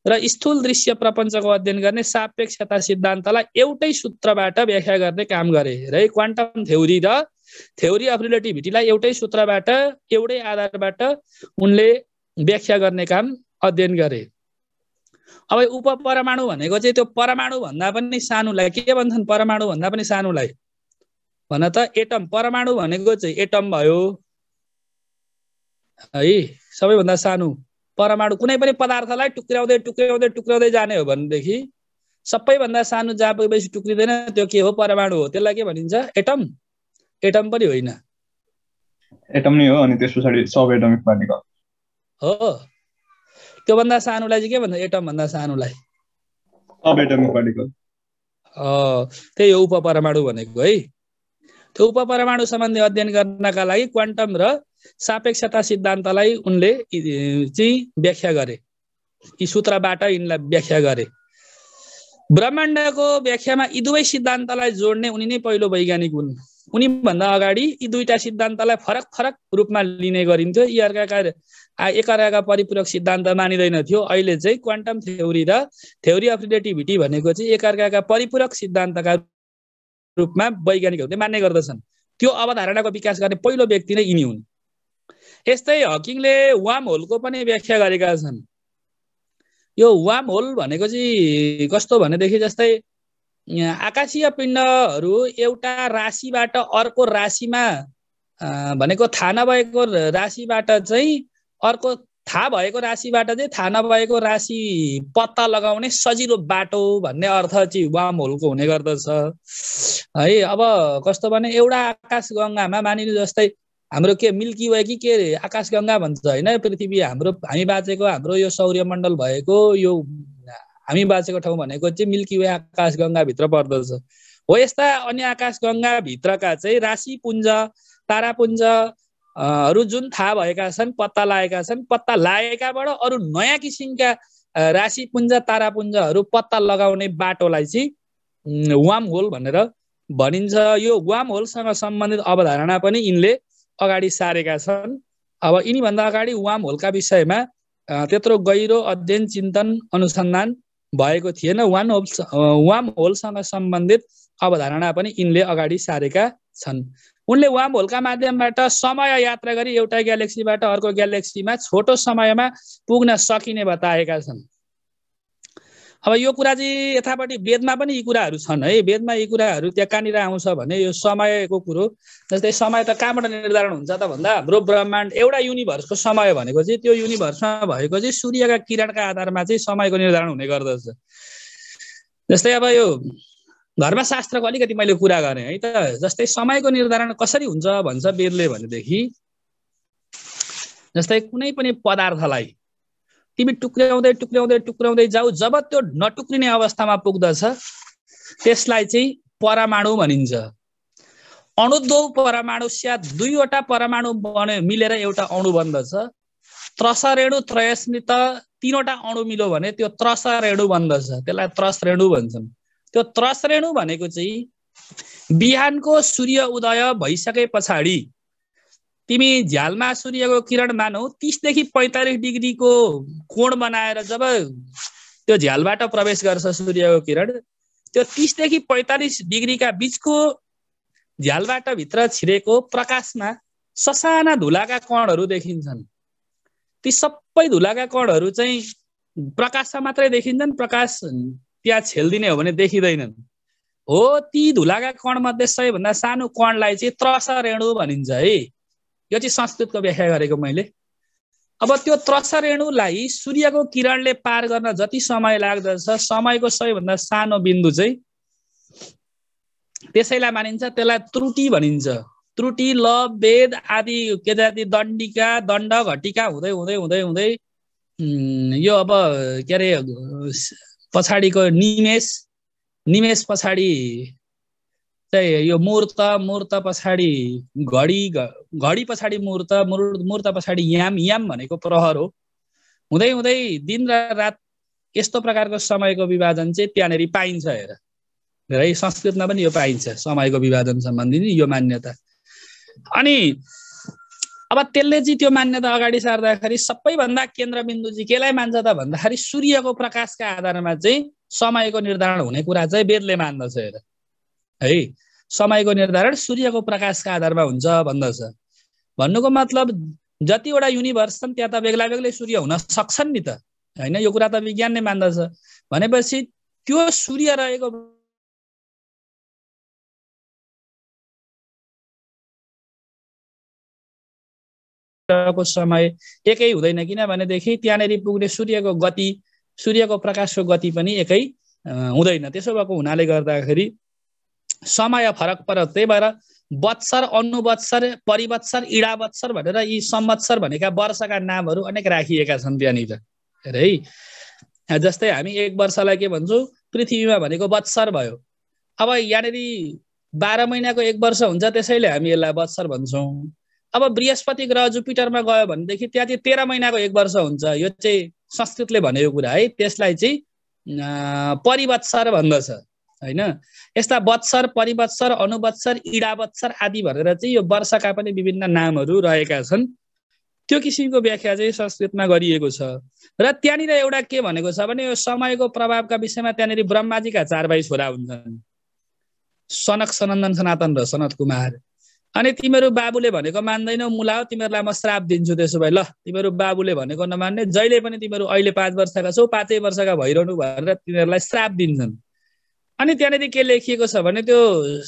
र स्थूल दृश्य प्रपञ्चको अध्ययन गर्ने सापेक्षता सिद्धान्तलाई एउटै सूत्रबाट व्याख्या गर्ने काम गरे है क्वान्टम थ्योरी र थ्योरी अफ रिलेटिभिटीलाई एउटै सूत्रबाट एउटै आधारबाट उनले व्याख्या गर्ने काम अध्ययन गरे अब उपपरमाणु भनेको चाहिँ त्यो परमाणु भन्दा पनि सानोलाई के भन्छन् परमाणु भन्दा पनि सानोलाई भन त एटम परमाणु भनेको चाहिँ एटम भयो है सबैभन्दा सानो परमाणु कुनै पनि पदार्थलाई टुक्राउँदै टुक्राउँदै टुक्राउँदै जाने हो भनेदेखि सबैभन्दा सानो जहाँ पुगेपछि टुक्रिँदैन त्यो के हो परमाणु हो त्यसलाई के भनिन्छ एटम एटम पनि होइन एटम नै हो अनि त्यस पछाडि सब एटमिक पार्टिकल हो त्योभन्दा सानोलाई चाहिँ के भन्छ एटम भन्दा सानोलाई सब एटमिक पार्टिकल त्यही हो उपपरमाणु भनेको है त्यो उपपरमाणु सम्बन्धी अध्ययन गर्नका लागि क्वान्टम र सापेक्षता सिद्धान्तलाई उनले चाहिँ व्याख्या गरे यी सूत्रबाट यिनलाई व्याख्या गरे ब्रह्माण्डको व्याख्यामा यी दुवै सिद्धान्तलाई जोड्ने उनी नै पहिलो वैज्ञानिक हुन् उनीभन्दा अगाडि यी दुईटा सिद्धान्तलाई फरक फरक रूपमा लिने गरिन्थ्यो यी अर्काका एकअर्काका परिपूरक सिद्धान्त मानिँदैन थियो अहिले चाहिँ क्वान्टम थ्योरी र थ्योरी अफ रिलेटिभिटी भनेको चाहिँ एकअर्काका परिपूरक सिद्धान्तका रूपमा वैज्ञानिकहरूले मान्ने गर्दछन् त्यो अवधारणाको विकास गर्ने पहिलो व्यक्ति नै यिनी हुन् यस्तै हकिङले वाम होलको पनि व्याख्या गरेका छन् यो वाम होल भनेको चाहिँ कस्तो भनेदेखि जस्तै आकाशीय पिण्डहरू एउटा राशिबाट अर्को राशिमा भनेको थाहा नभएको राशिबाट चाहिँ अर्को थाहा भएको राशिबाट चाहिँ थाहा नभएको राशि पत्ता लगाउने सजिलो बाटो भन्ने अर्थ चाहिँ वाम होलको हुने गर्दछ है अब कस्तो भने एउटा आकाश गङ्गामा मानिलिनु जस्तै हाम्रो के मिल्की वे कि के आकाशगङ्गा भन्छ होइन पृथ्वी हाम्रो हामी बाँचेको हाम्रो यो सौर्यमण्डल भएको यो हामी बाँचेको ठाउँ भनेको चाहिँ मिल्की वे आकाशगङ्गाभित्र पर्दछ हो यस्ता अन्य आकाशगङ्गाभित्रका चाहिँ राशिपुञ्ज तारापुञ्ज हरू जुन थाहा भएका छन् पत्ता लागेका छन् पत्ता लागेकाबाट अरू नयाँ किसिमका राशिपुञ्ज तारापुञ्जहरू पत्ता लगाउने बाटोलाई चाहिँ वाम होल भनेर भनिन्छ यो वाम होलसँग सम्बन्धित अवधारणा पनि यिनले अगाडि सारेका छन् अब यिनीभन्दा अगाडि वाम होलका विषयमा त्यत्रो गहिरो अध्ययन चिन्तन अनुसन्धान भएको थिएन वान होल वाम होलसँग सम्बन्धित अवधारणा पनि यिनले अगाडि सारेका छन् उनले वाम होलका माध्यमबाट समय यात्रा गरी एउटा ग्यालेक्सीबाट अर्को ग्यालेक्सीमा छोटो समयमा पुग्न सकिने बताएका छन् अब यो कुरा चाहिँ यतापट्टि वेदमा पनि यी कुराहरू छन् है वेदमा यी कुराहरू त्यहाँ कहाँनिर आउँछ भने यो समयको कुरो जस्तै समय त कहाँबाट निर्धारण हुन्छ त भन्दा हाम्रो ब्रह्माण्ड एउटा युनिभर्सको समय भनेको चाहिँ त्यो युनिभर्समा भएको चाहिँ सूर्यका किरणका आधारमा चाहिँ समयको निर्धारण हुने गर्दछ जस्तै अब यो धर्मशास्त्रको अलिकति मैले कुरा गरेँ है त जस्तै समयको निर्धारण कसरी हुन्छ भन्छ वेदले भनेदेखि जस्तै कुनै पनि पदार्थलाई तिमी टुक्र्याउँदै टुक्र्याउँदै टुक्र्याउँदै जाऊ जब त्यो नटुक्रिने अवस्थामा पुग्दछ त्यसलाई चाहिँ परमाणु भनिन्छ अणुद्व परमाणु स्या दुईवटा परमाणु बन्यो मिलेर एउटा अणु बन्दछ त्रस त्रसरेणु त्रयस्मित तिनवटा अणु मिल्यो भने त्यो त्रस रेणु बन्दछ त्यसलाई त्रस रेणु भन्छन् त्यो त्रस रेणु भनेको चाहिँ बिहानको सूर्य उदय भइसके पछाडि तिमी झ्यालमा सूर्यको किरण मानौ तिसदेखि पैँतालिस डिग्रीको कोण बनाएर जब त्यो झ्यालबाट प्रवेश गर्छ सूर्यको किरण त्यो तिसदेखि पैँतालिस डिग्रीका बिचको झ्यालबाट भित्र छिरेको प्रकाशमा ससाना धुलाका कणहरू देखिन्छन् ती सबै धुलाका कणहरू चाहिँ प्रकाशमा मात्रै देखिन्छन् प्रकाश त्यहाँ छेलिदिने हो भने देखिँदैनन् हो ती धुलाका कणमध्ये सबैभन्दा सानो कणलाई चाहिँ त्रस रेणु भनिन्छ है यो चाहिँ संस्कृतको व्याख्या गरेको मैले अब त्यो त्रसरेणुलाई सूर्यको किरणले पार गर्न जति समय लाग्दछ समयको सबैभन्दा सानो बिन्दु चाहिँ त्यसैलाई मानिन्छ त्यसलाई त्रुटि भनिन्छ त्रुटि ल वेद आदि के जाति दण्डिका दण्ड घटिका हुँदै हुँदै हुँदै हुँदै यो अब के अरे पछाडिको निमेष निमेष पछाडि चाहिँ यो मूर्त मूर्त पछाडि घडी घडी पछाडि मुहुर्त मुहुर्त पछाडि याम याम भनेको प्रहर हो हुँदै हुँदै दिन र रात यस्तो प्रकारको समयको विभाजन चाहिँ त्यहाँनिर पाइन्छ हेर है संस्कृतमा पनि यो पाइन्छ समयको विभाजन सम्बन्धी नि यो मान्यता अनि अब त्यसले चाहिँ त्यो मान्यता अगाडि सार्दाखेरि सबैभन्दा केन्द्रबिन्दु चाहिँ केलाई मान्छ त भन्दाखेरि सूर्यको प्रकाशका आधारमा चाहिँ समयको निर्धारण हुने कुरा चाहिँ वेदले मान्दछ हेर है समयको निर्धारण सूर्यको प्रकाशका आधारमा हुन्छ भन्दछ भन्नुको मतलब जतिवटा युनिभर्स छन् त्यहाँ त बेग्ला बेग्लै सूर्य हुन सक्छन् नि त होइन यो कुरा त विज्ञान नै मान्दछ भनेपछि त्यो सूर्य रहेको समय एकै हुँदैन किनभनेदेखि त्यहाँनिर पुग्ने सूर्यको गति सूर्यको प्रकाशको गति पनि एकै हुँदैन त्यसो भएको हुनाले गर्दाखेरि समय फरक पर त्यही भएर वत्सर अनुवत्सर परिवत्सर इडावत्सर भनेर यी संवत्सर भनेका वर्षका नामहरू अनेक राखिएका छन् त्यहाँनिर है जस्तै हामी एक वर्षलाई के भन्छौँ पृथ्वीमा भनेको वत्सर भयो अब यहाँनिर बाह्र महिनाको एक वर्ष हुन्छ त्यसैले हामी यसलाई वत्सर भन्छौँ अब बृहस्पति ग्रह जुपिटरमा गयो भनेदेखि त्यहाँ चाहिँ तेह्र महिनाको एक वर्ष हुन्छ यो चाहिँ संस्कृतले भनेको कुरा है त्यसलाई चाहिँ परिवत्सर भन्दछ होइन यस्ता वत्सर परिवत्सर अनुवत्सर इडावत्सर आदि भनेर चाहिँ यो वर्षका पनि विभिन्न नामहरू रहेका छन् त्यो किसिमको व्याख्या चाहिँ संस्कृतमा गरिएको छ र त्यहाँनिर एउटा के भनेको छ भने यो समयको प्रभावका विषयमा त्यहाँनिर ब्रह्माजीका चार भाइ छोरा हुन्छन् सनक सनन्दन सनातन र सनत कुमार अनि तिमीहरू बाबुले भनेको मान्दैनौ मुला हो तिमीहरूलाई म श्राप दिन्छु त्यसो भए ल तिमीहरू बाबुले भनेको नमान्ने जहिले पनि तिमीहरू अहिले पाँच वर्षका छौ पाँचै वर्षका भइरहनु भनेर तिमीहरूलाई श्राप दिन्छन् अनि त्यहाँनिर के लेखिएको छ भने त्यो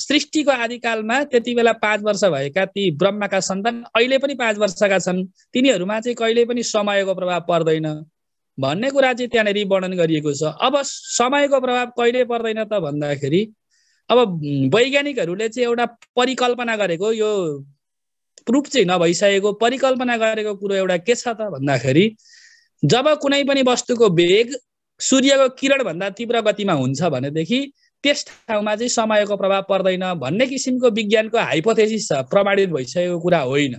सृष्टिको आदिकालमा त्यति बेला पाँच वर्ष भएका ती ब्रह्माका सन्तान अहिले पनि पाँच वर्षका छन् तिनीहरूमा चाहिँ कहिले पनि समयको प्रभाव पर्दैन भन्ने कुरा चाहिँ त्यहाँनिर वर्णन गरिएको छ अब समयको प्रभाव कहिले पर्दैन त भन्दाखेरि अब वैज्ञानिकहरूले चाहिँ एउटा परिकल्पना गरेको यो प्रुफ चाहिँ नभइसकेको परिकल्पना गरेको कुरो एउटा के छ त भन्दाखेरि जब कुनै पनि वस्तुको वेग सूर्यको किरणभन्दा तीव्र गतिमा हुन्छ भनेदेखि त्यस ठाउँमा चाहिँ समयको प्रभाव पर्दैन भन्ने किसिमको विज्ञानको हाइपोथेसिस प्रमाणित भइसकेको कुरा होइन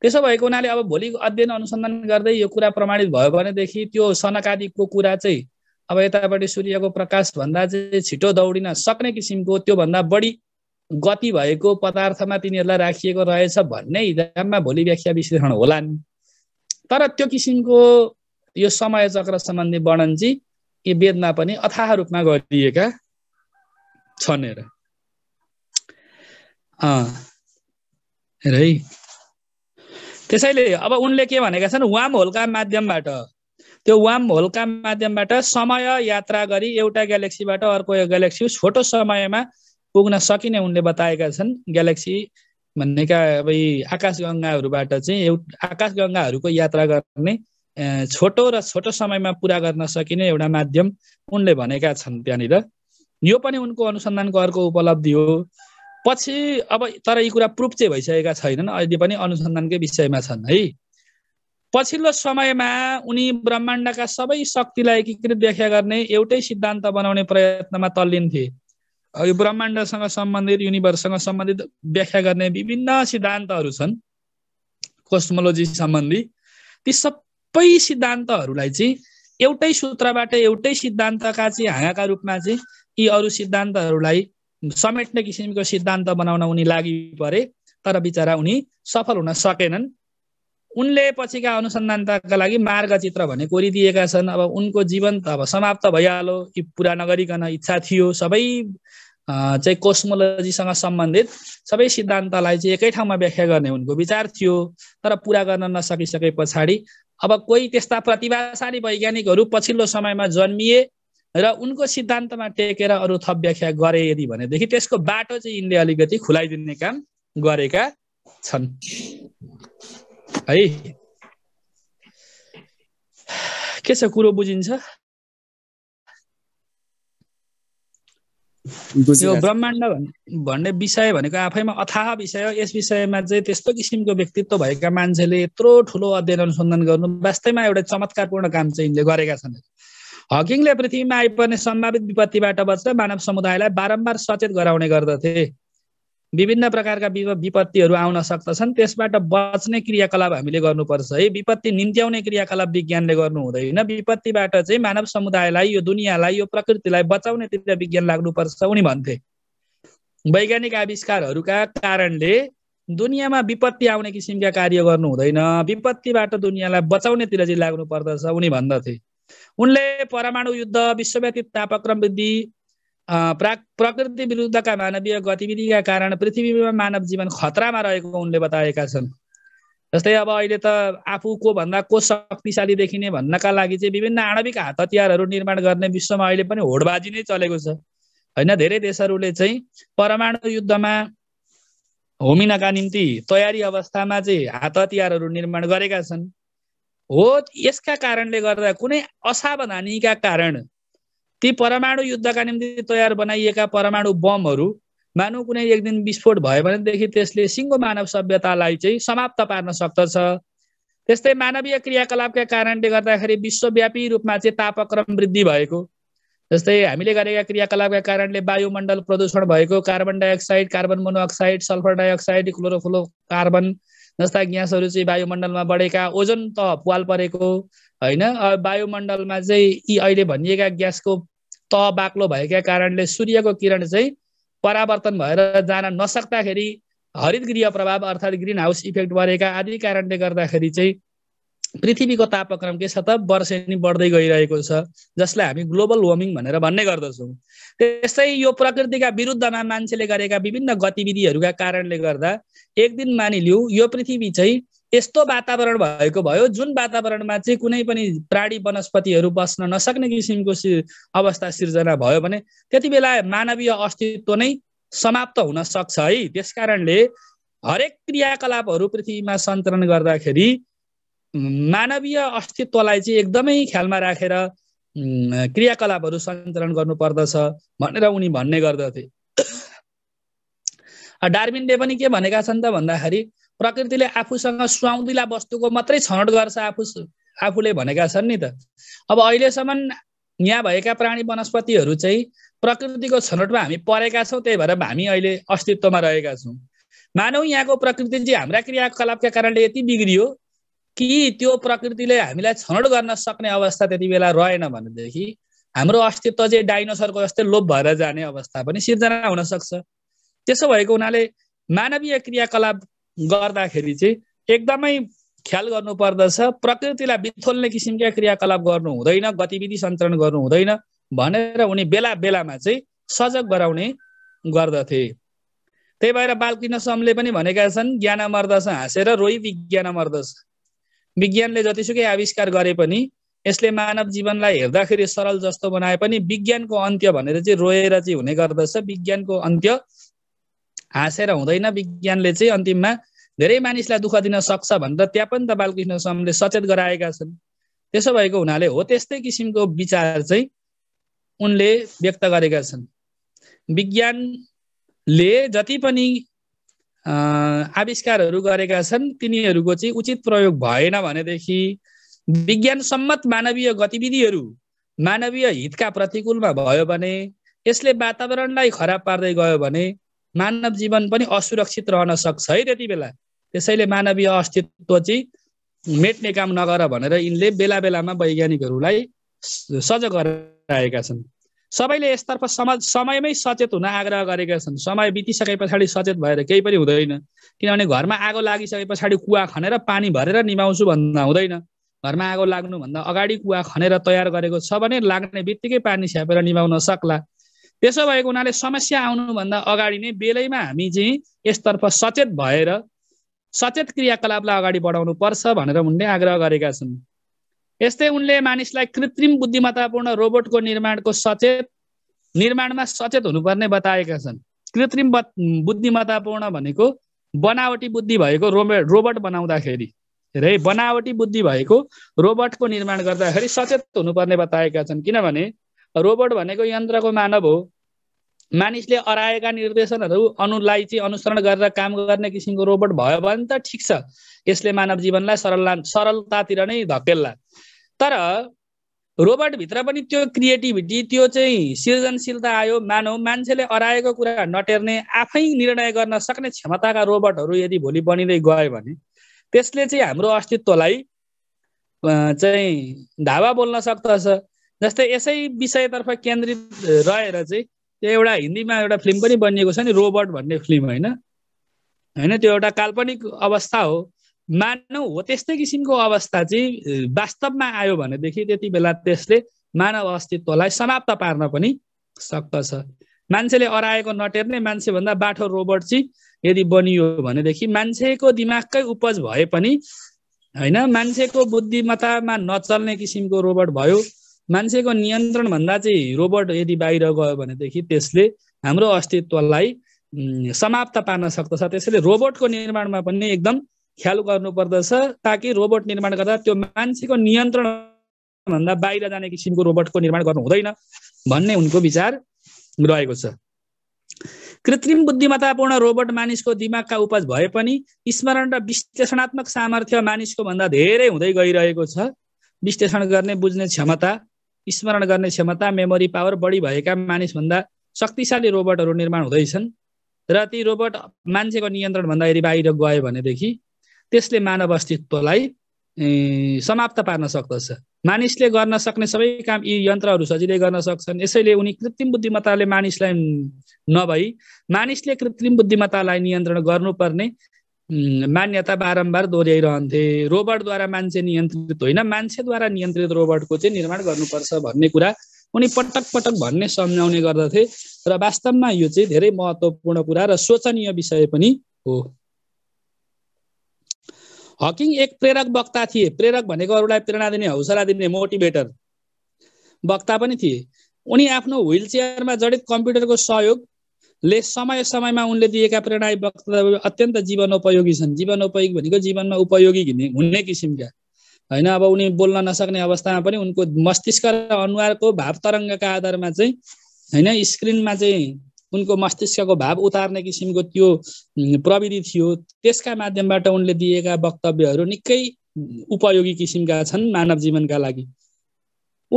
त्यसो भएको हुनाले अब भोलि अध्ययन अनुसन्धान गर्दै यो कुरा प्रमाणित भयो भनेदेखि त्यो सनकादिको कुरा चाहिँ अब यतापट्टि सूर्यको प्रकाशभन्दा चाहिँ छिटो दौडिन सक्ने किसिमको त्योभन्दा बढी गति भएको पदार्थमा तिनीहरूलाई राखिएको रहेछ भन्ने हिसाबमा भोलि व्याख्या विश्लेषण होला नि तर त्यो किसिमको यो समय चक्र सम्बन्धी वर्णन चाहिँ यी वेदमा पनि अथाह रूपमा गरिएका छन् हेर है त्यसैले अब उनले के भनेका छन् वाम होलका माध्यमबाट त्यो वाम होलका माध्यमबाट समय यात्रा गरी एउटा ग्यालेक्सीबाट अर्को ग्यालेक्सी छोटो समयमा पुग्न सकिने उनले बताएका छन् ग्यालेक्सी भन्नेका अब आकाशगङ्गाहरूबाट चाहिँ एउटा आकाशगङ्गाहरूको यात्रा गर्ने छोटो र छोटो समयमा पुरा गर्न सकिने एउटा माध्यम उनले भनेका छन् त्यहाँनिर यो पनि उनको अनुसन्धानको अर्को उपलब्धि हो पछि अब तर यी कुरा प्रुफ चाहिँ भइसकेका छैनन् अहिले पनि अनुसन्धानकै विषयमा छन् है पछिल्लो समयमा उनी ब्रह्माण्डका सबै शक्तिलाई एकीकृत व्याख्या गर्ने एउटै सिद्धान्त बनाउने प्रयत्नमा तल्लीन थिए यो ब्रह्माण्डसँग सम्बन्धित युनिभर्ससँग सम्बन्धित व्याख्या गर्ने विभिन्न सिद्धान्तहरू छन् कोस्मोलोजी सम्बन्धी ती सबै सिद्धान्तहरूलाई चाहिँ एउटै सूत्रबाट एउटै सिद्धान्तका चाहिँ हाँगाका रूपमा चाहिँ यी अरू सिद्धान्तहरूलाई समेट्ने किसिमको सिद्धान्त बनाउन उनी लागि परे तर बिचरा उनी सफल हुन सकेनन् उनले पछिका अनुसन्धानताका लागि मार्गचित्र भने कोरिदिएका छन् अब उनको जीवन त अब समाप्त भइहाल्यो यी पुरा नगरिकन इच्छा थियो सबै चाहिँ कोस्मोलोजीसँग सम्बन्धित सबै सिद्धान्तलाई चाहिँ एकै ठाउँमा व्याख्या गर्ने उनको विचार थियो तर पुरा गर्न नसकिसके पछाडि अब कोही त्यस्ता प्रतिभाशाली वैज्ञानिकहरू पछिल्लो समयमा जन्मिए र उनको सिद्धान्तमा टेकेर अरू थप व्याख्या गरे यदि भनेदेखि त्यसको बाटो चाहिँ यिनले अलिकति खुलाइदिने काम गरेका छन् है के छ कुरो बुझिन्छ यो ब्रह्माण्ड भन्ने विषय भनेको आफैमा अथाह विषय हो यस विषयमा चाहिँ त्यस्तो किसिमको व्यक्तित्व भएका मान्छेले यत्रो ठुलो अध्ययन अनुसन्धान गर्नु वास्तवमा एउटा चमत्कारपूर्ण काम चाहिँ यिनले गरेका छन् हकिङले पृथ्वीमा आइपर्ने सम्भावित विपत्तिबाट बच्न मानव समुदायलाई बारम्बार सचेत गराउने गर्दथे विभिन्न प्रकारका विपत्तिहरू आउन सक्दछन् त्यसबाट बच्ने क्रियाकलाप हामीले गर्नुपर्छ है विपत्ति निम्त्याउने क्रियाकलाप विज्ञानले गर्नु हुँदैन विपत्तिबाट चाहिँ मानव समुदायलाई यो दुनियाँलाई यो प्रकृतिलाई बचाउनेतिर विज्ञान लाग्नुपर्छ उनी भन्थे वैज्ञानिक आविष्कारहरूका कारणले दुनियाँमा विपत्ति आउने किसिमका कार्य गर्नु हुँदैन विपत्तिबाट दुनियाँलाई बचाउनेतिर चाहिँ लाग्नु पर्दछ उनी भन्दथे उनले परमाणु युद्ध विश्वव्यापी तापक्रम वृद्धि प्राक प्रकृति विरुद्धका मानवीय गतिविधिका कारण पृथ्वीमा मानव जीवन खतरामा रहेको उनले बताएका छन् जस्तै अब अहिले त आफू को भन्दा को शक्तिशाली देखिने भन्नका लागि चाहिँ विभिन्न आणविक हात हतियारहरू निर्माण गर्ने विश्वमा अहिले पनि होडबाजी नै चलेको छ होइन धेरै देशहरूले चाहिँ परमाणु युद्धमा होमिनका निम्ति तयारी अवस्थामा चाहिँ हात हतियारहरू निर्माण गरेका छन् हो यसका कारणले गर्दा कुनै असावधानीका कारण ती परमाणु युद्धका निम्ति तयार बनाइएका परमाणु बमहरू मानव कुनै एक दिन विस्फोट भयो भनेदेखि त्यसले सिङ्गो मानव सभ्यतालाई चाहिँ समाप्त पार्न सक्दछ त्यस्तै मानवीय क्रियाकलापका कारणले गर्दाखेरि विश्वव्यापी रूपमा चाहिँ तापक्रम वृद्धि भएको जस्तै हामीले गरेका क्रियाकलापका कारणले वायुमण्डल प्रदूषण भएको carbon dioxide carbon monoxide sulphur dioxide chlorofluorocarbon जस्ता ग्यासहरू चाहिँ वायुमण्डलमा बढेका ओजन तह पाल परेको होइन वायुमण्डलमा चाहिँ यी अहिले भनिएका ग्यासको तह बाक्लो भएका कारणले सूर्यको किरण चाहिँ परावर्तन भएर जान नसक्दाखेरि हरित गृह प्रभाव अर्थात् ग्रिन हाउस इफेक्ट बढेका आदि कारणले गर्दाखेरि चाहिँ पृथ्वीको तापक्रम के छ त वर्षेनी बढ्दै गइरहेको छ जसलाई हामी ग्लोबल वार्मिङ भनेर भन्ने गर्दछौँ त्यस्तै यो प्रकृतिका विरुद्धमा मान्छेले गरेका विभिन्न गतिविधिहरूका कारणले गर्दा एक दिन मानिलिउ यो पृथ्वी चाहिँ यस्तो वातावरण भएको भयो जुन वातावरणमा चाहिँ कुनै पनि प्राणी वनस्पतिहरू बस्न नसक्ने किसिमको अवस्था सिर्जना भयो भने त्यति बेला मानवीय अस्तित्व नै समाप्त हुन सक्छ है त्यस कारणले हरेक क्रियाकलापहरू पृथ्वीमा सञ्चालन गर्दाखेरि मानवीय अस्तित्वलाई चाहिँ एकदमै ख्यालमा राखेर क्रियाकलापहरू सञ्चालन गर्नुपर्दछ भनेर उनी भन्ने गर्दथे *coughs* डार्बिनले पनि के भनेका छन् त भन्दाखेरि प्रकृतिले आफूसँग सुहाउँदिला वस्तुको मात्रै छनौट गर्छ आफू आफूले भनेका छन् नि त अब अहिलेसम्म यहाँ भएका प्राणी वनस्पतिहरू चाहिँ प्रकृतिको छनौटमा हामी परेका छौँ त्यही भएर हामी अहिले अस्तित्वमा रहेका छौँ मानव यहाँको प्रकृति चाहिँ हाम्रा क्रियाकलापका कारणले यति बिग्रियो कि त्यो प्रकृतिले हामीलाई छनौट गर्न सक्ने अवस्था त्यति बेला रहेन भनेदेखि हाम्रो अस्तित्व चाहिँ डाइनोसरको जस्तै लोप भएर जाने अवस्था पनि सिर्जना हुनसक्छ त्यसो भएको हुनाले मानवीय क्रियाकलाप गर्दाखेरि चाहिँ एकदमै ख्याल गर्नुपर्दछ प्रकृतिलाई बिथोल्ने किसिमका क्रियाकलाप गर्नु हुँदैन गतिविधि सञ्चालन गर्नु हुँदैन भनेर उनी बेला बेलामा चाहिँ सजग गराउने गर्दथे त्यही भएर बालकृष्ण समले पनि भनेका छन् ज्ञान मर्दछ हाँसेर रोही विज्ञान मर्दछ विज्ञानले जतिसुकै आविष्कार गरे पनि यसले मानव जीवनलाई हेर्दाखेरि सरल जस्तो बनाए पनि विज्ञानको अन्त्य भनेर चाहिँ रोएर चाहिँ हुने गर्दछ विज्ञानको अन्त्य हाँसेर हुँदैन विज्ञानले चाहिँ अन्तिममा धेरै मानिसलाई दुःख दिन सक्छ भनेर त्यहाँ पनि त बालकृष्ण समले सचेत गराएका छन् त्यसो भएको हुनाले हो त्यस्तै किसिमको विचार चाहिँ उनले व्यक्त गरेका छन् विज्ञानले जति पनि आविष्कारहरू गरेका छन् तिनीहरूको चाहिँ उचित प्रयोग भएन भनेदेखि विज्ञान सम्मत मानवीय गतिविधिहरू मानवीय हितका प्रतिकूलमा भयो भने यसले वातावरणलाई खराब पार्दै गयो भने मानव जीवन पनि असुरक्षित रहन सक्छ है त्यति बेला त्यसैले मानवीय अस्तित्व चाहिँ मेट्ने काम नगर भनेर यिनले बेला बेलामा वैज्ञानिकहरूलाई सजग गराएका छन् सबैले यसतर्फ समाज समयमै सचेत हुन आग्रह गरेका छन् समय बितिसके पछाडि सचेत भएर केही पनि हुँदैन किनभने घरमा आगो लागिसके पछाडि कुवा खनेर पानी भरेर निभाउँछु भन्दा हुँदैन घरमा आगो लाग्नुभन्दा अगाडि कुवा खनेर तयार गरेको छ भने लाग्ने बित्तिकै पानी छ्यापेर निभाउन सक्ला त्यसो भएको हुनाले समस्या आउनुभन्दा अगाडि नै बेलैमा हामी चाहिँ यसतर्फ सचेत भएर सचेत क्रियाकलापलाई अगाडि बढाउनु पर्छ भनेर उनले आग्रह गरेका छन् यस्तै उनले मानिसलाई कृत्रिम बुद्धिमत्तापूर्ण रोबोटको निर्माणको सचेत निर्माणमा सचेत हुनुपर्ने बताएका छन् कृत्रिम बुद्धिमत्तापूर्ण भनेको बनावटी बुद्धि भएको रोबोट रोबोट बनाउँदाखेरि र बनावटी बुद्धि भएको रोबोटको निर्माण गर्दाखेरि सचेत हुनुपर्ने बताएका छन् किनभने रोबोट भनेको यन्त्रको मानव हो मानिसले अराएका निर्देशनहरू अनुलाई चाहिँ अनुसरण गरेर काम गर्ने किसिमको रोबोट भयो भने त ठिक छ यसले मानव जीवनलाई सरल सरलतातिर नै धकेल्ला तर रोबोटभित्र पनि त्यो क्रिएटिभिटी त्यो चाहिँ सृजनशीलता आयो मानव मान्छेले अराएको कुरा नटेर्ने आफै निर्णय गर्न सक्ने क्षमताका रोबोटहरू यदि भोलि बनिँदै गयो भने त्यसले चाहिँ हाम्रो अस्तित्वलाई चाहिँ धावा बोल्न सक्दछ जस्तै यसै विषयतर्फ केन्द्रित रहेर चाहिँ त्यो एउटा हिन्दीमा एउटा फिल्म पनि बनिएको छ नि रोबोट भन्ने फिल्म होइन होइन त्यो एउटा काल्पनिक अवस्था हो मानव हो त्यस्तै किसिमको अवस्था चाहिँ वास्तवमा आयो भनेदेखि त्यति बेला त्यसले मानव अस्तित्वलाई समाप्त पार्न पनि सक्दछ मान्छेले अराएको नटेर्ने मान्छेभन्दा बाठो रोबोट चाहिँ यदि बनियो भनेदेखि मान्छेको दिमागकै उपज भए पनि होइन मान्छेको बुद्धिमत्तामा नचल्ने किसिमको रोबोट भयो मान्छेको नियन्त्रणभन्दा चाहिँ रोबोट यदि बाहिर गयो भनेदेखि त्यसले हाम्रो अस्तित्वलाई समाप्त पार्न सक्दछ त्यसैले रोबोटको निर्माणमा पनि एकदम ख्याल गर्नुपर्दछ ताकि रोबोट निर्माण गर्दा त्यो मान्छेको नियन्त्रणभन्दा बाहिर जाने किसिमको रोबोटको निर्माण गर्नु हुँदैन भन्ने उनको विचार रहेको छ कृत्रिम बुद्धिमत्तापूर्ण रोबोट मानिसको दिमागका उपज भए पनि स्मरण र विश्लेषणात्मक सामर्थ्य मानिसको भन्दा धेरै हुँदै गइरहेको छ विश्लेषण गर्ने बुझ्ने क्षमता स्मरण गर्ने क्षमता मेमोरी पावर बढी भएका मानिसभन्दा शक्तिशाली रोबोटहरू निर्माण हुँदैछन् र ती रोबोट मान्छेको नियन्त्रणभन्दा यदि बाहिर गयो भनेदेखि त्यसले मानव अस्तित्वलाई समाप्त पार्न सक्दछ मानिसले गर्न सक्ने सबै काम यी यन्त्रहरू सजिलै गर्न सक्छन् यसैले उनी कृत्रिम बुद्धिमत्ताले मानिसलाई नभई मानिसले कृत्रिम बुद्धिमत्तालाई नियन्त्रण गर्नुपर्ने मान्यता बारम्बार दोहोऱ्याइरहन्थे रोबोटद्वारा मान्छे नियन्त्रित होइन मान्छेद्वारा नियन्त्रित रोबोटको चाहिँ निर्माण गर्नुपर्छ भन्ने कुरा उनी पटक पटक भन्ने सम्झाउने गर्दथे र वास्तवमा यो चाहिँ धेरै महत्त्वपूर्ण कुरा र शोचनीय विषय पनि हो हकिङ एक प्रेरक वक्ता थिए प्रेरक भनेको अरूलाई प्रेरणा दिने हौसला दिने मोटिभेटर वक्ता पनि थिए उनी आफ्नो ह्विल चेयरमा जडित कम्प्युटरको सहयोग ले समय समयमा उनले दिएका प्रेरणा वक्तव्य अत्यन्त जीवनोपयोगी छन् जीवनोपयोगी भनेको जीवनमा उपयोगी हुने किसिमका होइन अब उनी बोल्न नसक्ने अवस्थामा पनि उनको मस्तिष्क र अनुहारको भाव तरङ्गका आधारमा चाहिँ होइन स्क्रिनमा चाहिँ उनको मस्तिष्कको भाव उतार्ने किसिमको त्यो प्रविधि थियो त्यसका माध्यमबाट उनले दिएका वक्तव्यहरू निकै उपयोगी किसिमका छन् मानव जीवनका लागि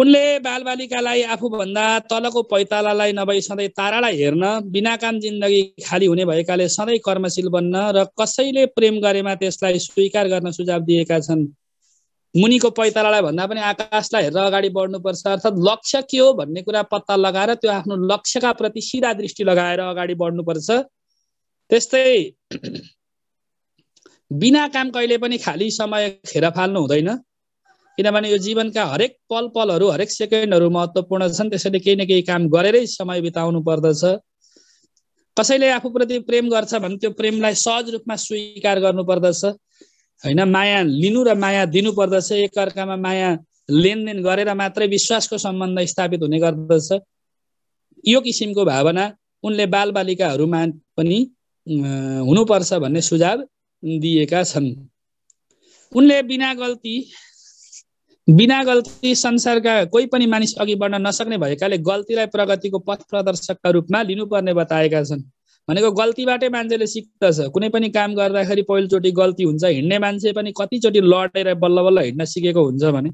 उनले बालबालिकालाई आफूभन्दा तलको पैतालालाई नभई सधैँ तारालाई हेर्न बिना काम जिन्दगी खाली हुने भएकाले सधैँ कर्मशील बन्न र कसैले प्रेम गरेमा त्यसलाई स्वीकार गर्न सुझाव दिएका छन् मुनिको पैतालालाई भन्दा पनि आकाशलाई हेरेर अगाडि बढ्नुपर्छ अर्थात् लक्ष्य के हो भन्ने कुरा पत्ता लगाएर त्यो आफ्नो लक्ष्यका प्रति सिधा दृष्टि लगाएर अगाडि बढ्नुपर्छ त्यस्तै *clears throat* बिना काम कहिले पनि खाली समय खेर फाल्नु हुँदैन किनभने यो जीवनका हरेक पल पलहरू हरेक सेकेन्डहरू महत्त्वपूर्ण छन् त्यसैले केही न केही काम गरेरै समय बिताउनु पर्दछ कसैले आफूप्रति प्रेम गर्छ भने त्यो प्रेमलाई सहज रूपमा स्वीकार गर्नुपर्दछ होइन माया लिनु र माया दिनुपर्दछ एकअर्कामा माया लेनदेन गरेर मात्रै विश्वासको सम्बन्ध स्थापित हुने गर्दछ यो किसिमको भावना उनले बालबालिकाहरूमा पनि हुनुपर्छ भन्ने सुझाव दिएका छन् उनले बिना गल्ती बिना गल्ती संसारका कोही पनि मानिस अघि बढ्न नसक्ने भएकाले गल्तीलाई प्रगतिको पथ प्रदर्शकका रूपमा लिनुपर्ने बताएका छन् भनेको गल्तीबाटै मान्छेले सिक्दछ कुनै पनि काम गर्दाखेरि पहिलोचोटि गल्ती हुन्छ हिँड्ने मान्छे पनि कतिचोटि लडेर बल्ल बल्ल हिँड्न सिकेको हुन्छ भने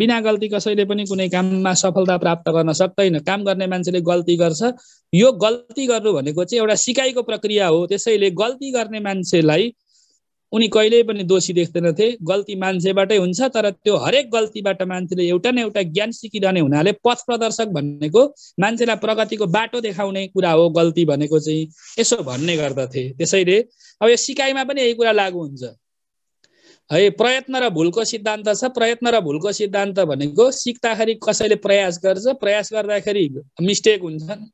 बिना गल्ती कसैले पनि कुनै काममा सफलता प्राप्त गर्न सक्दैन काम गर्ने मान्छेले गल्ती गर्छ यो गल्ती गर्नु भनेको चाहिँ एउटा सिकाइको प्रक्रिया हो त्यसैले गल्ती गर्ने मान्छेलाई उनी कहिल्यै पनि दोषी देख्दैनथे गल्ती मान्छेबाटै हुन्छ तर त्यो हरेक गल्तीबाट मान्छेले एउटा न एउटा ज्ञान सिकिरहने हुनाले पथ प्रदर्शक भनेको मान्छेलाई प्रगतिको बाटो देखाउने कुरा हो गल्ती भनेको चाहिँ यसो भन्ने गर्दथे त्यसैले अब यो सिकाइमा पनि यही कुरा लागु हुन्छ है प्रयत्न र भुलको सिद्धान्त छ प्रयत्न र भुलको सिद्धान्त भनेको सिक्दाखेरि कसैले प्रयास गर्छ प्रयास गर्दाखेरि मिस्टेक हुन्छन्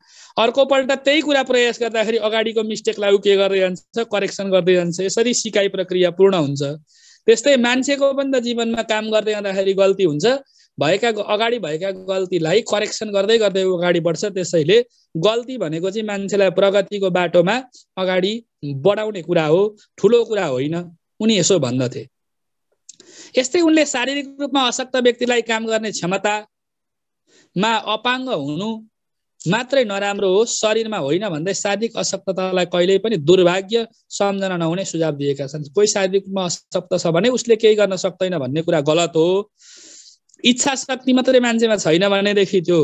अर्कोपल्ट त्यही कुरा प्रयास गर्दाखेरि अगाडिको मिस्टेकलाई ऊ के गर्दै जान्छ करेक्सन गर्दै जान्छ यसरी सिकाइ प्रक्रिया पूर्ण हुन्छ त्यस्तै मान्छेको पनि त जीवनमा काम गर्दै जाँदाखेरि गल्ती हुन्छ भएका अगाडि भएका गल्तीलाई करेक्सन गर्दै गर्दै अगाडि बढ्छ त्यसैले गल्ती भनेको चाहिँ मान्छेलाई प्रगतिको बाटोमा अगाडि बढाउने कुरा हो ठुलो कुरा होइन उनी यसो भन्दथे यस्तै उनले शारीरिक रूपमा अशक्त व्यक्तिलाई काम गर्ने क्षमतामा अपाङ्ग हुनु मात्रै नराम्रो हो शरीरमा होइन भन्दै शारीरिक अशक्ततालाई कहिल्यै पनि दुर्भाग्य सम्झना नहुने सुझाव दिएका छन् कोही शारीरिक रूपमा अशक्त छ भने उसले केही गर्न सक्दैन भन्ने कुरा गलत हो इच्छा शक्ति मात्रै मान्छेमा छैन भनेदेखि त्यो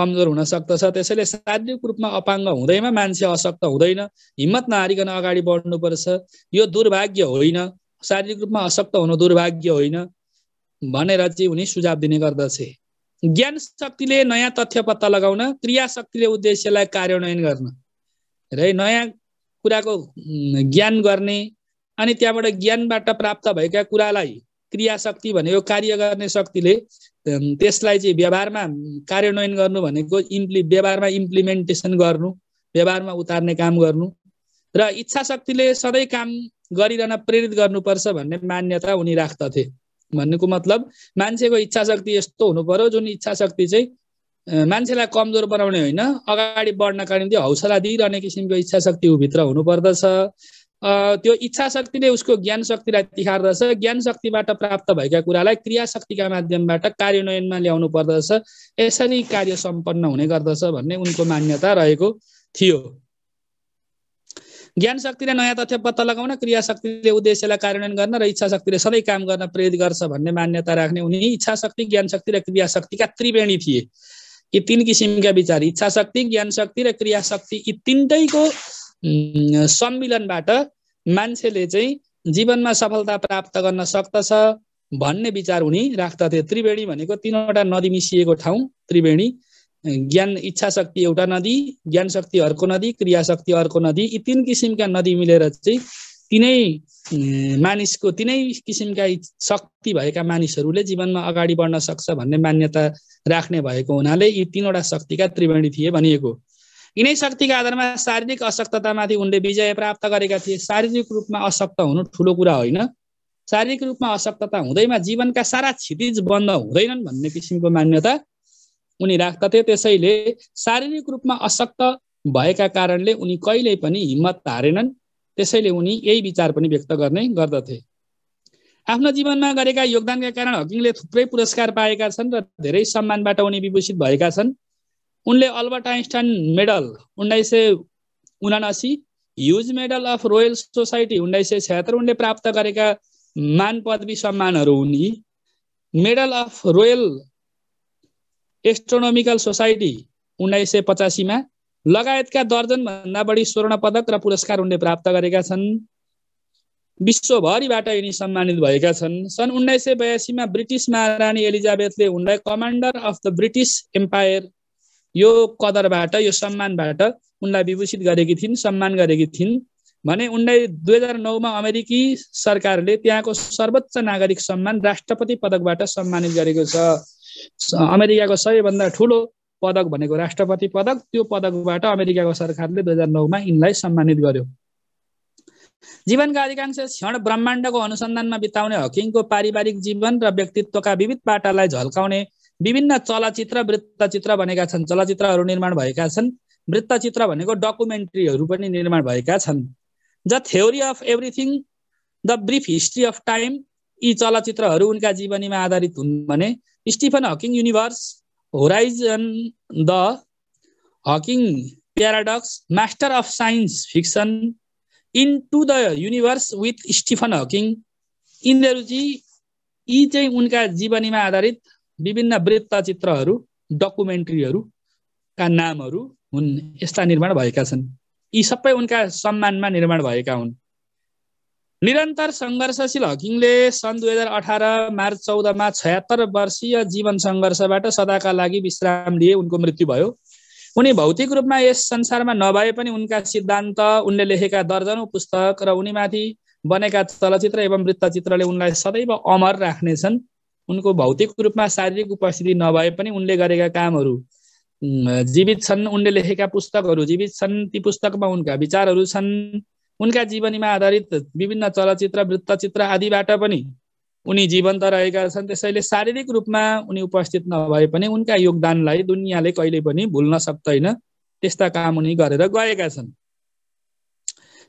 कमजोर हुन सक्दछ त्यसैले शारीरिक रूपमा अपाङ्ग हुँदैमा मान्छे अशक्त हुँदैन हिम्मत नहारिकन अगाडि बढ्नुपर्छ यो दुर्भाग्य होइन शारीरिक रूपमा अशक्त हुनु दुर्भाग्य होइन भनेर चाहिँ उनी सुझाव दिने गर्दछ ज्ञान शक्तिले नयाँ तथ्य पत्ता लगाउन क्रियाशक्तिले उद्देश्यलाई कार्यान्वयन गर्न र नयाँ कुराको ज्ञान गर्ने अनि त्यहाँबाट ज्ञानबाट प्राप्त भएका कुरालाई क्रियाशक्ति भनेको कार्य गर्ने शक्तिले त्यसलाई चाहिँ व्यवहारमा कार्यान्वयन गर्नु भनेको इम्प्लि व्यवहारमा इम्प्लिमेन्टेसन गर्नु व्यवहारमा उतार्ने काम गर्नु र इच्छा शक्तिले सधैँ काम गरिरहन प्रेरित गर्नुपर्छ भन्ने मान्यता उनी राख्दथे भन्नुको मतलब मान्छेको इच्छा शक्ति यस्तो हुनु पर्यो जुन इच्छा शक्ति चाहिँ मान्छेलाई कमजोर बनाउने होइन अगाडि बढ्नका निम्ति हौसला दिइरहने किसिमको इच्छा शक्ति ऊभित्र हुनुपर्दछ त्यो इच्छा शक्तिले उसको ज्ञान शक्तिलाई तिखार्दछ ज्ञान शक्तिबाट प्राप्त भएका कुरालाई क्रियाशक्तिका माध्यमबाट कार्यान्वयनमा ल्याउनु पर्दछ यसरी कार्य सम्पन्न हुने गर्दछ भन्ने उनको मान्यता रहेको थियो ज्ञान शक्तिले नयाँ तथ्य पत्ता लगाउन क्रिया शक्तिले उद्देश्यलाई कार्यान्वयन गर्न र इच्छा शक्तिले सधैँ काम गर्न प्रेरित गर्छ भन्ने मान्यता राख्ने उनी इच्छा शक्ति ज्ञान शक्ति र क्रिया शक्तिका त्रिवेणी थिए यी तिन किसिमका विचार इच्छा शक्ति ज्ञान शक्ति र क्रिया शक्ति यी तिनटैको सम्मिलनबाट मान्छेले चाहिँ जीवनमा सफलता प्राप्त गर्न सक्दछ भन्ने विचार उनी राख्दथे त्रिवेणी भनेको तिनवटा नदी मिसिएको ठाउँ त्रिवेणी ज्ञान इच्छा शक्ति एउटा नदी ज्ञान शक्ति अर्को नदी क्रिया शक्ति अर्को नदी यी तिन किसिमका नदी मिलेर चाहिँ तिनै मानिसको तिनै किसिमका शक्ति भएका मानिसहरूले जीवनमा अगाडि बढ्न सक्छ भन्ने मान्यता राख्ने भएको हुनाले यी तिनवटा शक्तिका त्रिवेणी थिए भनिएको यिनै शक्तिका आधारमा शारीरिक अशक्ततामाथि उनले विजय प्राप्त गरेका थिए शारीरिक रूपमा अशक्त हुनु ठुलो कुरा होइन शारीरिक रूपमा अशक्तता हुँदैमा जीवनका सारा क्षितिज बन्द हुँदैनन् भन्ने किसिमको मान्यता उनी राख्दथे त्यसैले शारीरिक रूपमा अशक्त भएका कारणले उनी कहिल्यै पनि हिम्मत हारेनन् त्यसैले उनी यही विचार पनि व्यक्त गर्ने गर्दथे आफ्नो जीवनमा गरेका योगदानका कारण हकिङले थुप्रै पुरस्कार पाएका छन् र धेरै सम्मानबाट उनी विभूषित भएका छन् उनले अल्बर्ट आइन्स्टाइन मेडल उन्नाइस सय उनासी Hughes medal of Royal Society उन्नाइस सय छत्तर उनले प्राप्त गरेका मान पदवी सम्मानहरू उनी medal of Royal Astronomical Society उन्नाइस सय पचासीमा लगायतका दर्जनभन्दा बढी स्वर्ण पदक र पुरस्कार उनले प्राप्त गरेका छन् विश्वभरिबाट यिनी सम्मानित भएका छन् सन् उन्नाइस सय बयासीमा ब्रिटिस महारानी एलिजाबेथले उनलाई commander of the British Empire यो कदरबाट यो सम्मानबाट उनलाई विभूषित गरेकी थिइन् सम्मान गरेकी थिइन् भने उनलाई दुई हजार नौमा अमेरिकी सरकारले त्यहाँको सर्वोच्च नागरिक सम्मान राष्ट्रपति पदकबाट सम्मानित गरेको छ अमेरिकाको सबैभन्दा ठुलो पदक भनेको राष्ट्रपति पदक त्यो पदकबाट अमेरिकाको सरकारले दुई हजार नौमा यिनलाई सम्मानित गर्यो जीवनका अधिकांश क्षण ब्रह्माण्डको अनुसन्धानमा बिताउने हकिङको पारिवारिक जीवन र व्यक्तित्वका विविध पाटालाई झल्काउने विभिन्न चलचित्र वृत्तचित्र भनेका छन् चलचित्रहरू निर्माण भएका छन् वृत्तचित्र भनेको डकुमेन्ट्रीहरू पनि निर्माण भएका छन् the theory of everything the brief history of time यी चलचित्रहरू उनका जीवनीमा आधारित हुन् भने Stephen Hawking universe horizon the Hawking paradox master of science fiction into the universe with Stephen Hawking यिनीहरू चाहिँ यी चाहिँ उनका जीवनीमा आधारित विभिन्न वृत्तचित्रहरू डकुमेन्ट्रीहरूका नामहरू हुन् यस्ता निर्माण भएका छन् यी सबै उनका सम्मानमा निर्माण भएका हुन् निरन्तर सङ्घर्षशील हकिङले सन् दुई हजार अठार मार्च चौधमा छयत्तर वर्षीय जीवन सङ्घर्षबाट सदाका लागि विश्राम लिए उनको मृत्यु भयो उनी भौतिक रूपमा यस संसारमा नभए पनि उनका सिद्धान्त उनले लेखेका दर्जनौँ पुस्तक र उनीमाथि बनेका चलचित्र एवं वृत्तचित्रले उनलाई सदैव अमर राख्नेछन् उनको भौतिक रूपमा शारीरिक उपस्थिति नभए पनि उनले गरेका कामहरू जीवित छन् उनले लेखेका पुस्तकहरू जीवित छन् ती पुस्तकमा उनका विचारहरू छन् उनका जीवनीमा आधारित विभिन्न चलचित्र वृत्तचित्र आदिबाट पनि उनी जीवन्त रहेका छन् त्यसैले शारीरिक रूपमा उनी उपस्थित नभए पनि उनका योगदानलाई दुनियाँले कहिले पनि भुल्न सक्दैन त्यस्ता काम उनी गरेर गएका छन्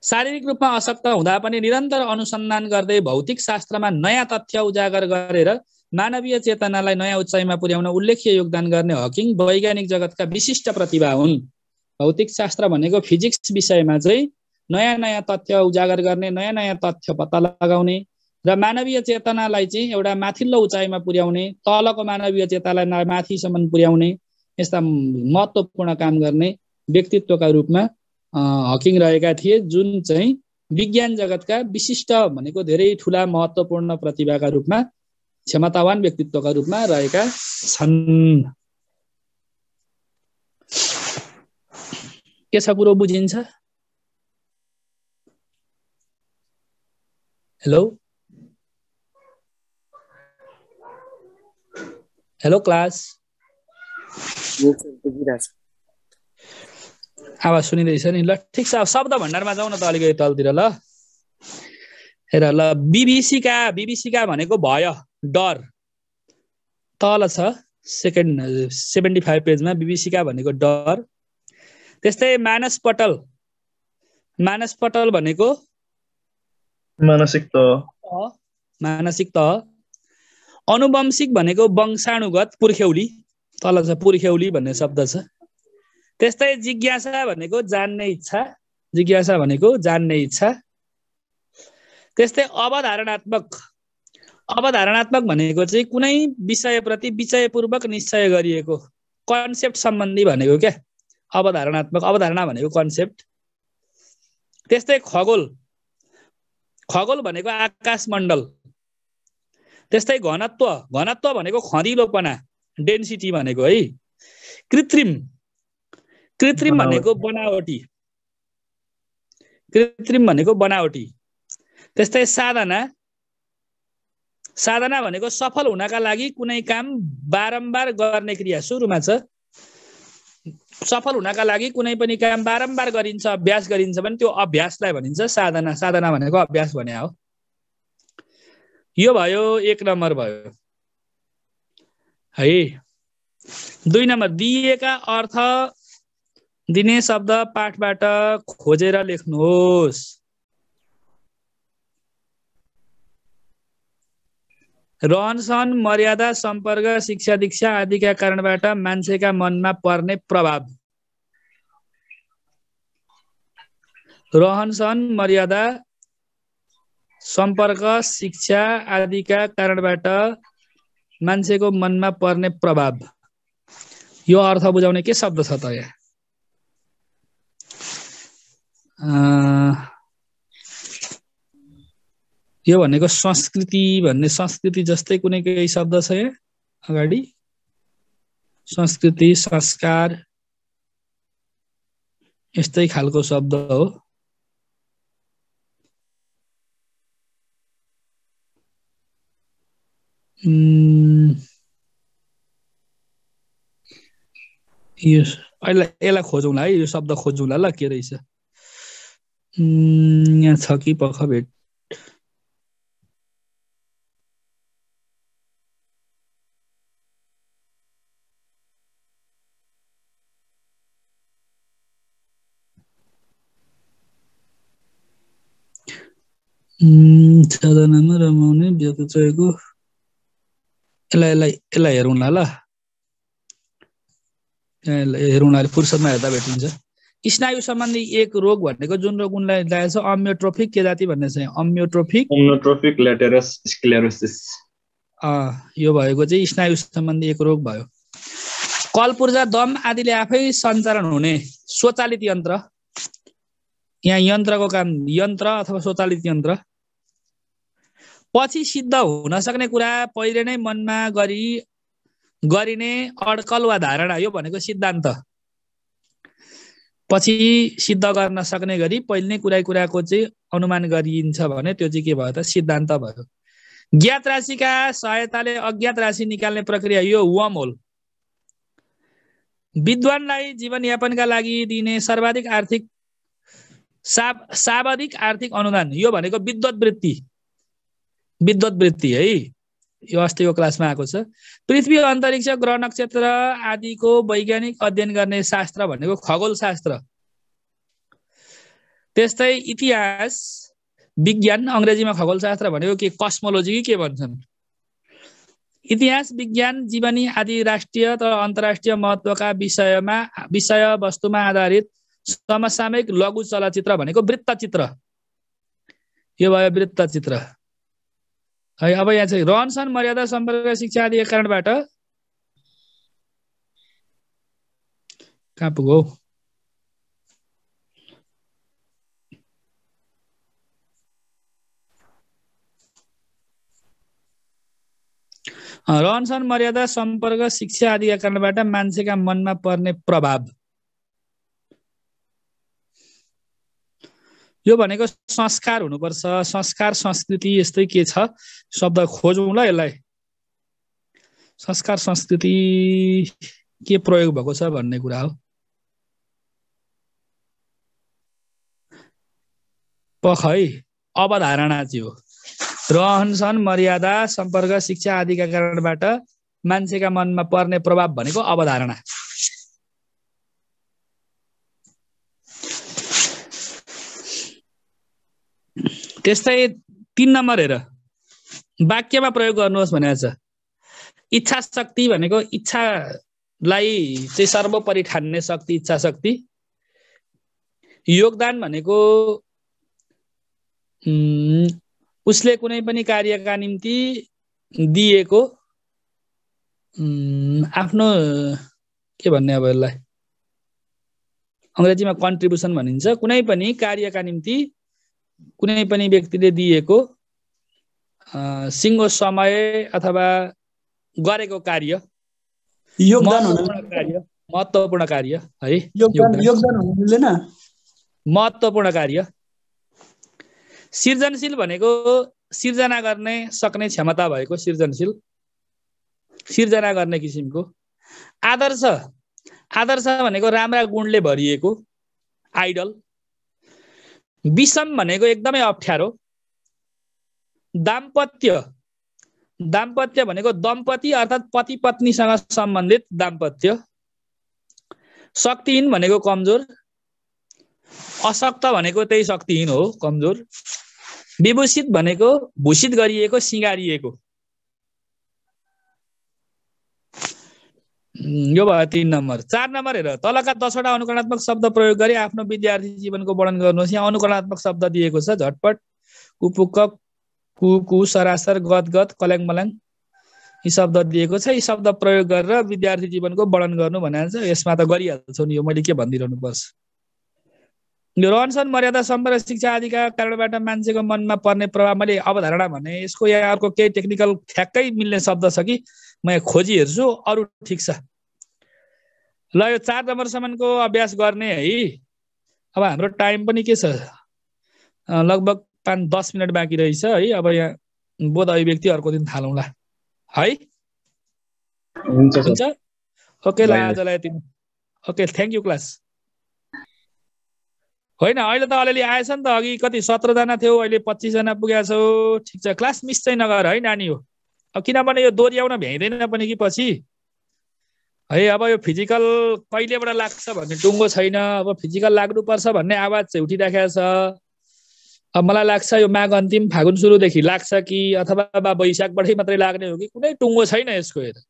शारीरिक रूपमा अशक्त हुँदा पनि निरन्तर अनुसन्धान गर्दै भौतिक शास्त्रमा नयाँ तथ्य उजागर गरेर मानवीय चेतनालाई नयाँ उचाइमा पुर्याउन उल्लेख्य योगदान गर्ने हकिङ वैज्ञानिक जगतका विशिष्ट प्रतिभा हुन् भौतिक शास्त्र भनेको फिजिक्स विषयमा चाहिँ नयाँ नयाँ तथ्य उजागर गर्ने नयाँ नयाँ तथ्य पत्ता लगाउने र मानवीय चेतनालाई चाहिँ एउटा माथिल्लो उचाइमा पुर्याउने तलको मानवीय चेतनालाई माथिसम्म पुर्याउने यस्ता महत्त्वपूर्ण काम गर्ने व्यक्तित्वका रूपमा हकिङ रहेका थिए जुन चाहिँ विज्ञान जगतका विशिष्ट भनेको धेरै ठुला महत्त्वपूर्ण प्रतिभाका रूपमा क्षमतावान व्यक्तित्वका रूपमा रहेका छन् के छ कुरो बुझिन्छ Hello? Hello, class. आवाज सुनिँदैछ नि ल ठिक छ अब शब्द भण्डारमा जाउँ न त अलिकति तलतिर ल हेर ल बिबिसीका बिबिसीका भनेको भयो डर तल छ सेकेन्ड सेभेन्टी फाइभ पेजमा बिबिसीका भनेको डर त्यस्तै मानस पटल मानस पटल भनेको मानसिक त मानसिक तह अनुवंशिक भनेको वंशाणुगत पुर्ख्यौली तल छ पुर्ख्यौली भन्ने शब्द छ त्यस्तै जिज्ञासा भनेको जान्ने इच्छा जिज्ञासा भनेको जान्ने इच्छा त्यस्तै अवधारणात्मक अवधारणात्मक भनेको चाहिँ कुनै विषयप्रति विषयपूर्वक निश्चय गरिएको कन्सेप्ट सम्बन्धी भनेको क्या अवधारणात्मक अवधारणा भनेको कन्सेप्ट त्यस्तै खगोल खगोल भनेको आकाश मण्डल त्यस्तै घनत्व घनत्व भनेको खरिलोपना डेन्सिटी भनेको है कृत्रिम कृत्रिम भनेको बनावटी कृत्रिम भनेको बनावटी त्यस्तै साधना साधना भनेको सफल हुनका लागि कुनै काम बारम्बार गर्ने क्रिया सुरुमा छ सफल हुनका लागि कुनै पनि काम बारम्बार गरिन्छ अभ्यास गरिन्छ भने त्यो अभ्यासलाई भनिन्छ साधना साधना भनेको अभ्यास भने हो यो भयो एक नम्बर भयो है दुई नम्बर दिएका अर्थ दिने शब्द पाठबाट खोजेर लेख्नुहोस् रहन सहन मर्यादा सम्पर्क शिक्षा दीक्षा आदिका कारणबाट मान्छेका मनमा पर्ने प्रभाव रहन सहन मर्यादा सम्पर्क शिक्षा आदिका कारणबाट मान्छेको मनमा पर्ने प्रभाव यो अर्थ बुझाउने के शब्द छ त यहाँ यो भनेको संस्कृति भन्ने संस्कृति जस्तै कुनै केही शब्द छ यहाँ अगाडि संस्कृति संस्कार यस्तै खालको शब्द हो यो यसलाई यसलाई खोजौँला है यो शब्द खोजौँला ल के रहेछ यहाँ छ कि पख भेट साधनामा रमाउने व्यक्त चाहिएको यसलाई यसलाई यसलाई हेरौँला ल हेरौँला फुर्सदमा हेर्दा भेटिन्छ स्नायु सम्बन्धी एक रोग भनेको जुन रोग उनलाई लागेको छ अम्योट्रोफिक के जाति भन्ने चाहिँ अम्योट्रोफिक अम्योट्रोफिक लेटेरस स्क्लेरोसिस यो भएको चाहिँ स्नायु सम्बन्धी एक रोग भयो कलपुर्जा दम आदिले आफै सञ्चालन हुने स्वचालित यन्त्र यहाँ यन्त्रको काम यन्त्र अथवा स्वचालित यन्त्र पछि सिद्ध हुन सक्ने कुरा पहिले नै मनमा गरी गरिने अड्कल वा धारणा यो भनेको सिद्धान्त पछि सिद्ध गर्न सक्ने गरी पहिले नै कुरा कुराको चाहिँ अनुमान गरिन्छ भने त्यो चाहिँ के भयो त सिद्धान्त भयो ज्ञात राशिका सहायताले अज्ञात राशि निकाल्ने प्रक्रिया यो वम होल विद्वानलाई जीवनयापनका लागि दिने सर्वाधिक आर्थिक सा सामाजिक आर्थिक अनुदान यो भनेको विद्वत वृत्ति विद्वत वृत्ति है यो अस्ति यो क्लासमा आएको छ पृथ्वी अन्तरिक्ष ग्रह नक्षत्र आदिको वैज्ञानिक अध्ययन गर्ने शास्त्र भनेको खगोल शास्त्र त्यस्तै इतिहास विज्ञान अङ्ग्रेजीमा खगोल शास्त्र भनेको के कस्मोलोजी के भन्छन् इतिहास विज्ञान जीवनी आदि राष्ट्रिय तथा अन्तर्राष्ट्रिय महत्त्वका विषयमा विषय वस्तुमा आधारित समसामयिक लघु चलचित्र भनेको वृत्तचित्र यो भयो वृत्तचित्र है अब यहाँ चाहिँ रहनसहन मर्यादा सम्पर्क शिक्षा आदि कारणबाट कहाँ पुगौ रहनसहन मर्यादा सम्पर्क शिक्षा आदि कारणबाट मान्छेका मनमा पर्ने प्रभाव यो भनेको संस्कार हुनुपर्छ संस्कार संस्कृति यस्तै के छ शब्द खोजौँ ल यसलाई संस्कार संस्कृति के प्रयोग भएको छ भन्ने कुरा हो पख है अवधारणा चाहिँ हो रहन सहन मर्यादा सम्पर्क शिक्षा आदिका कारणबाट मान्छेका मनमा पर्ने प्रभाव भनेको अवधारणा त्यस्तै तिन नम्बर हेर वाक्यमा प्रयोग गर्नुहोस् भनेर छ इच्छा शक्ति भनेको इच्छालाई चाहिँ सर्वोपरि ठान्ने शक्ति इच्छा शक्ति योगदान भनेको उसले कुनै पनि कार्यका निम्ति दिएको आफ्नो के भन्ने अब यसलाई अङ्ग्रेजीमा कन्ट्रिब्युसन भनिन्छ कुनै पनि कार्यका निम्ति कुनै पनि व्यक्तिले दिएको सिङ्गो समय अथवा गरेको कार्य योगदान कार्य महत्त्वपूर्ण कार्य है योगदान महत्त्वपूर्ण कार्य सृजनशील भनेको सिर्जना गर्ने सक्ने क्षमता भएको सिर्जनशील सिर्जना गर्ने किसिमको आदर्श आदर्श भनेको राम्रा गुणले भरिएको आइडल विषम भनेको एकदमै अप्ठ्यारो दाम्पत्य दाम्पत्य भनेको दम्पति अर्थात् पति पत्नीसँग सम्बन्धित दाम्पत्य शक्तिहीन भनेको कमजोर अशक्त भनेको त्यही शक्तिहीन हो कमजोर विभूषित भनेको भूषित गरिएको सिँगारिएको यो भयो तिन नम्बर चार नम्बर हेर तलका दसवटा अनुकरणात्मक शब्द प्रयोग गरी आफ्नो विद्यार्थी जीवनको वर्णन गर्नुहोस् यहाँ अनुकरणात्मक शब्द दिएको छ झटपट कुपुक कुकु सरासर गदगद कल्याङ मल्याङ यी शब्द दिएको छ यी शब्द प्रयोग गरेर विद्यार्थी जीवनको वर्णन गर्नु भनेर यसमा त गरिहाल्छौँ नि यो मैले के भनिदिइरहनु पर्छ रहनसहन मर्यादा सम्पन्न शिक्षा आदिका कारणबाट मान्छेको मनमा पर्ने प्रभाव मैले अवधारणा भने यसको यहाँ अर्को केही टेक्निकल ठ्याक्कै मिल्ने शब्द छ कि म यहाँ खोजी हेर्छु अरू ठिक छ ल यो चार नम्बरसम्मको अभ्यास गर्ने है अब हाम्रो टाइम पनि के छ लगभग पाँच दस मिनट बाँकी रहेछ है अब यहाँ बोध अभिव्यक्ति अर्को दिन थालौँला है हुन्छ ओके ल आजलाई यति ओके थ्याङ्क यू क्लास होइन अहिले त अलिअलि आएछ नि त अघि कति सत्रजना थियो अहिले पच्चिसजना पुगेछौ ठिक छ क्लास मिस चाहिँ नगर है नानी हो अब किनभने यो दोहोऱ्याउन भ्याइँदैन पनि कि पछि है अब यो फिजिकल कहिलेबाट लाग्छ भन्ने टुङ्गो छैन अब फिजिकल लाग्नुपर्छ भन्ने आवाज चाहिँ उठिराखेको छ अब मलाई लाग्छ यो माघ अन्तिम फागुन सुरुदेखि लाग्छ कि अथवा बैशाखबाटै वैशाखबाटै मात्रै लाग्ने हो कि कुनै टुङ्गो छैन यसको हेर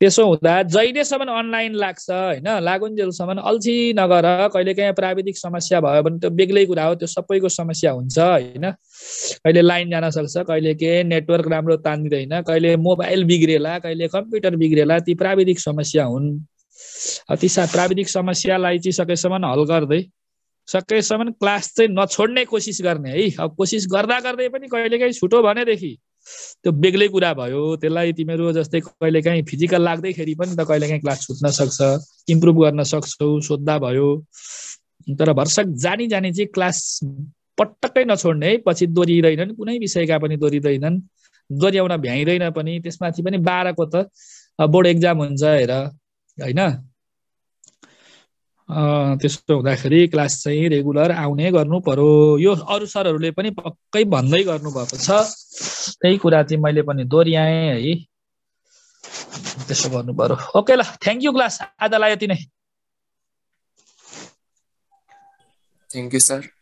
त्यसो हुँदा जहिलेसम्म अनलाइन लाग्छ होइन लागुन्जेलसम्म अल्छी नगर कहिलेकाहीँ प्राविधिक समस्या भयो भने त्यो बेग्लै कुरा हो त्यो सबैको समस्या हुन्छ होइन कहिले लाइन जान सक्छ कहिले के नेटवर्क राम्रो तान्दिँदैन कहिले मोबाइल बिग्रेला कहिले कम्प्युटर बिग्रेला ती प्राविधिक समस्या हुन् ती सा प्राविधिक समस्यालाई चाहिँ सकेसम्म हल गर्दै सकेसम्म क्लास चाहिँ नछोड्ने कोसिस गर्ने है अब कोसिस गर्दा गर्दै पनि कहिलेकाहीँ छुटो भनेदेखि त्यो बेग्लै कुरा भयो त्यसलाई तिमीहरू जस्तै कहिलेकाहीँ फिजिकल लाग्दैखेरि पनि त कहिलेकाहीँ क्लास छुट्न सक्छ इम्प्रुभ गर्न सक्छौ सोद्धा भयो तर भर्सक जानी जानी चाहिँ क्लास पटक्कै नछोड्ने है पछि दोहोरिँदैनन् कुनै विषयका पनि दोहोरिँदैनन् दोहोऱ्याउन भ्याइँदैन पनि त्यसमाथि पनि बाह्रको त बोर्ड एक्जाम हुन्छ हेर होइन त्यसो हुँदाखेरि क्लास चाहिँ रेगुलर आउने गर्नु पर्यो यो अरू सरहरूले पनि पक्कै भन्दै गर्नुभएको छ त्यही कुरा चाहिँ मैले पनि दोहोऱ्याएँ है त्यसो गर्नु पर्यो ओके ल थ्याङ्क यू क्लास आजलाई यति नै थ्याङ्क यू सर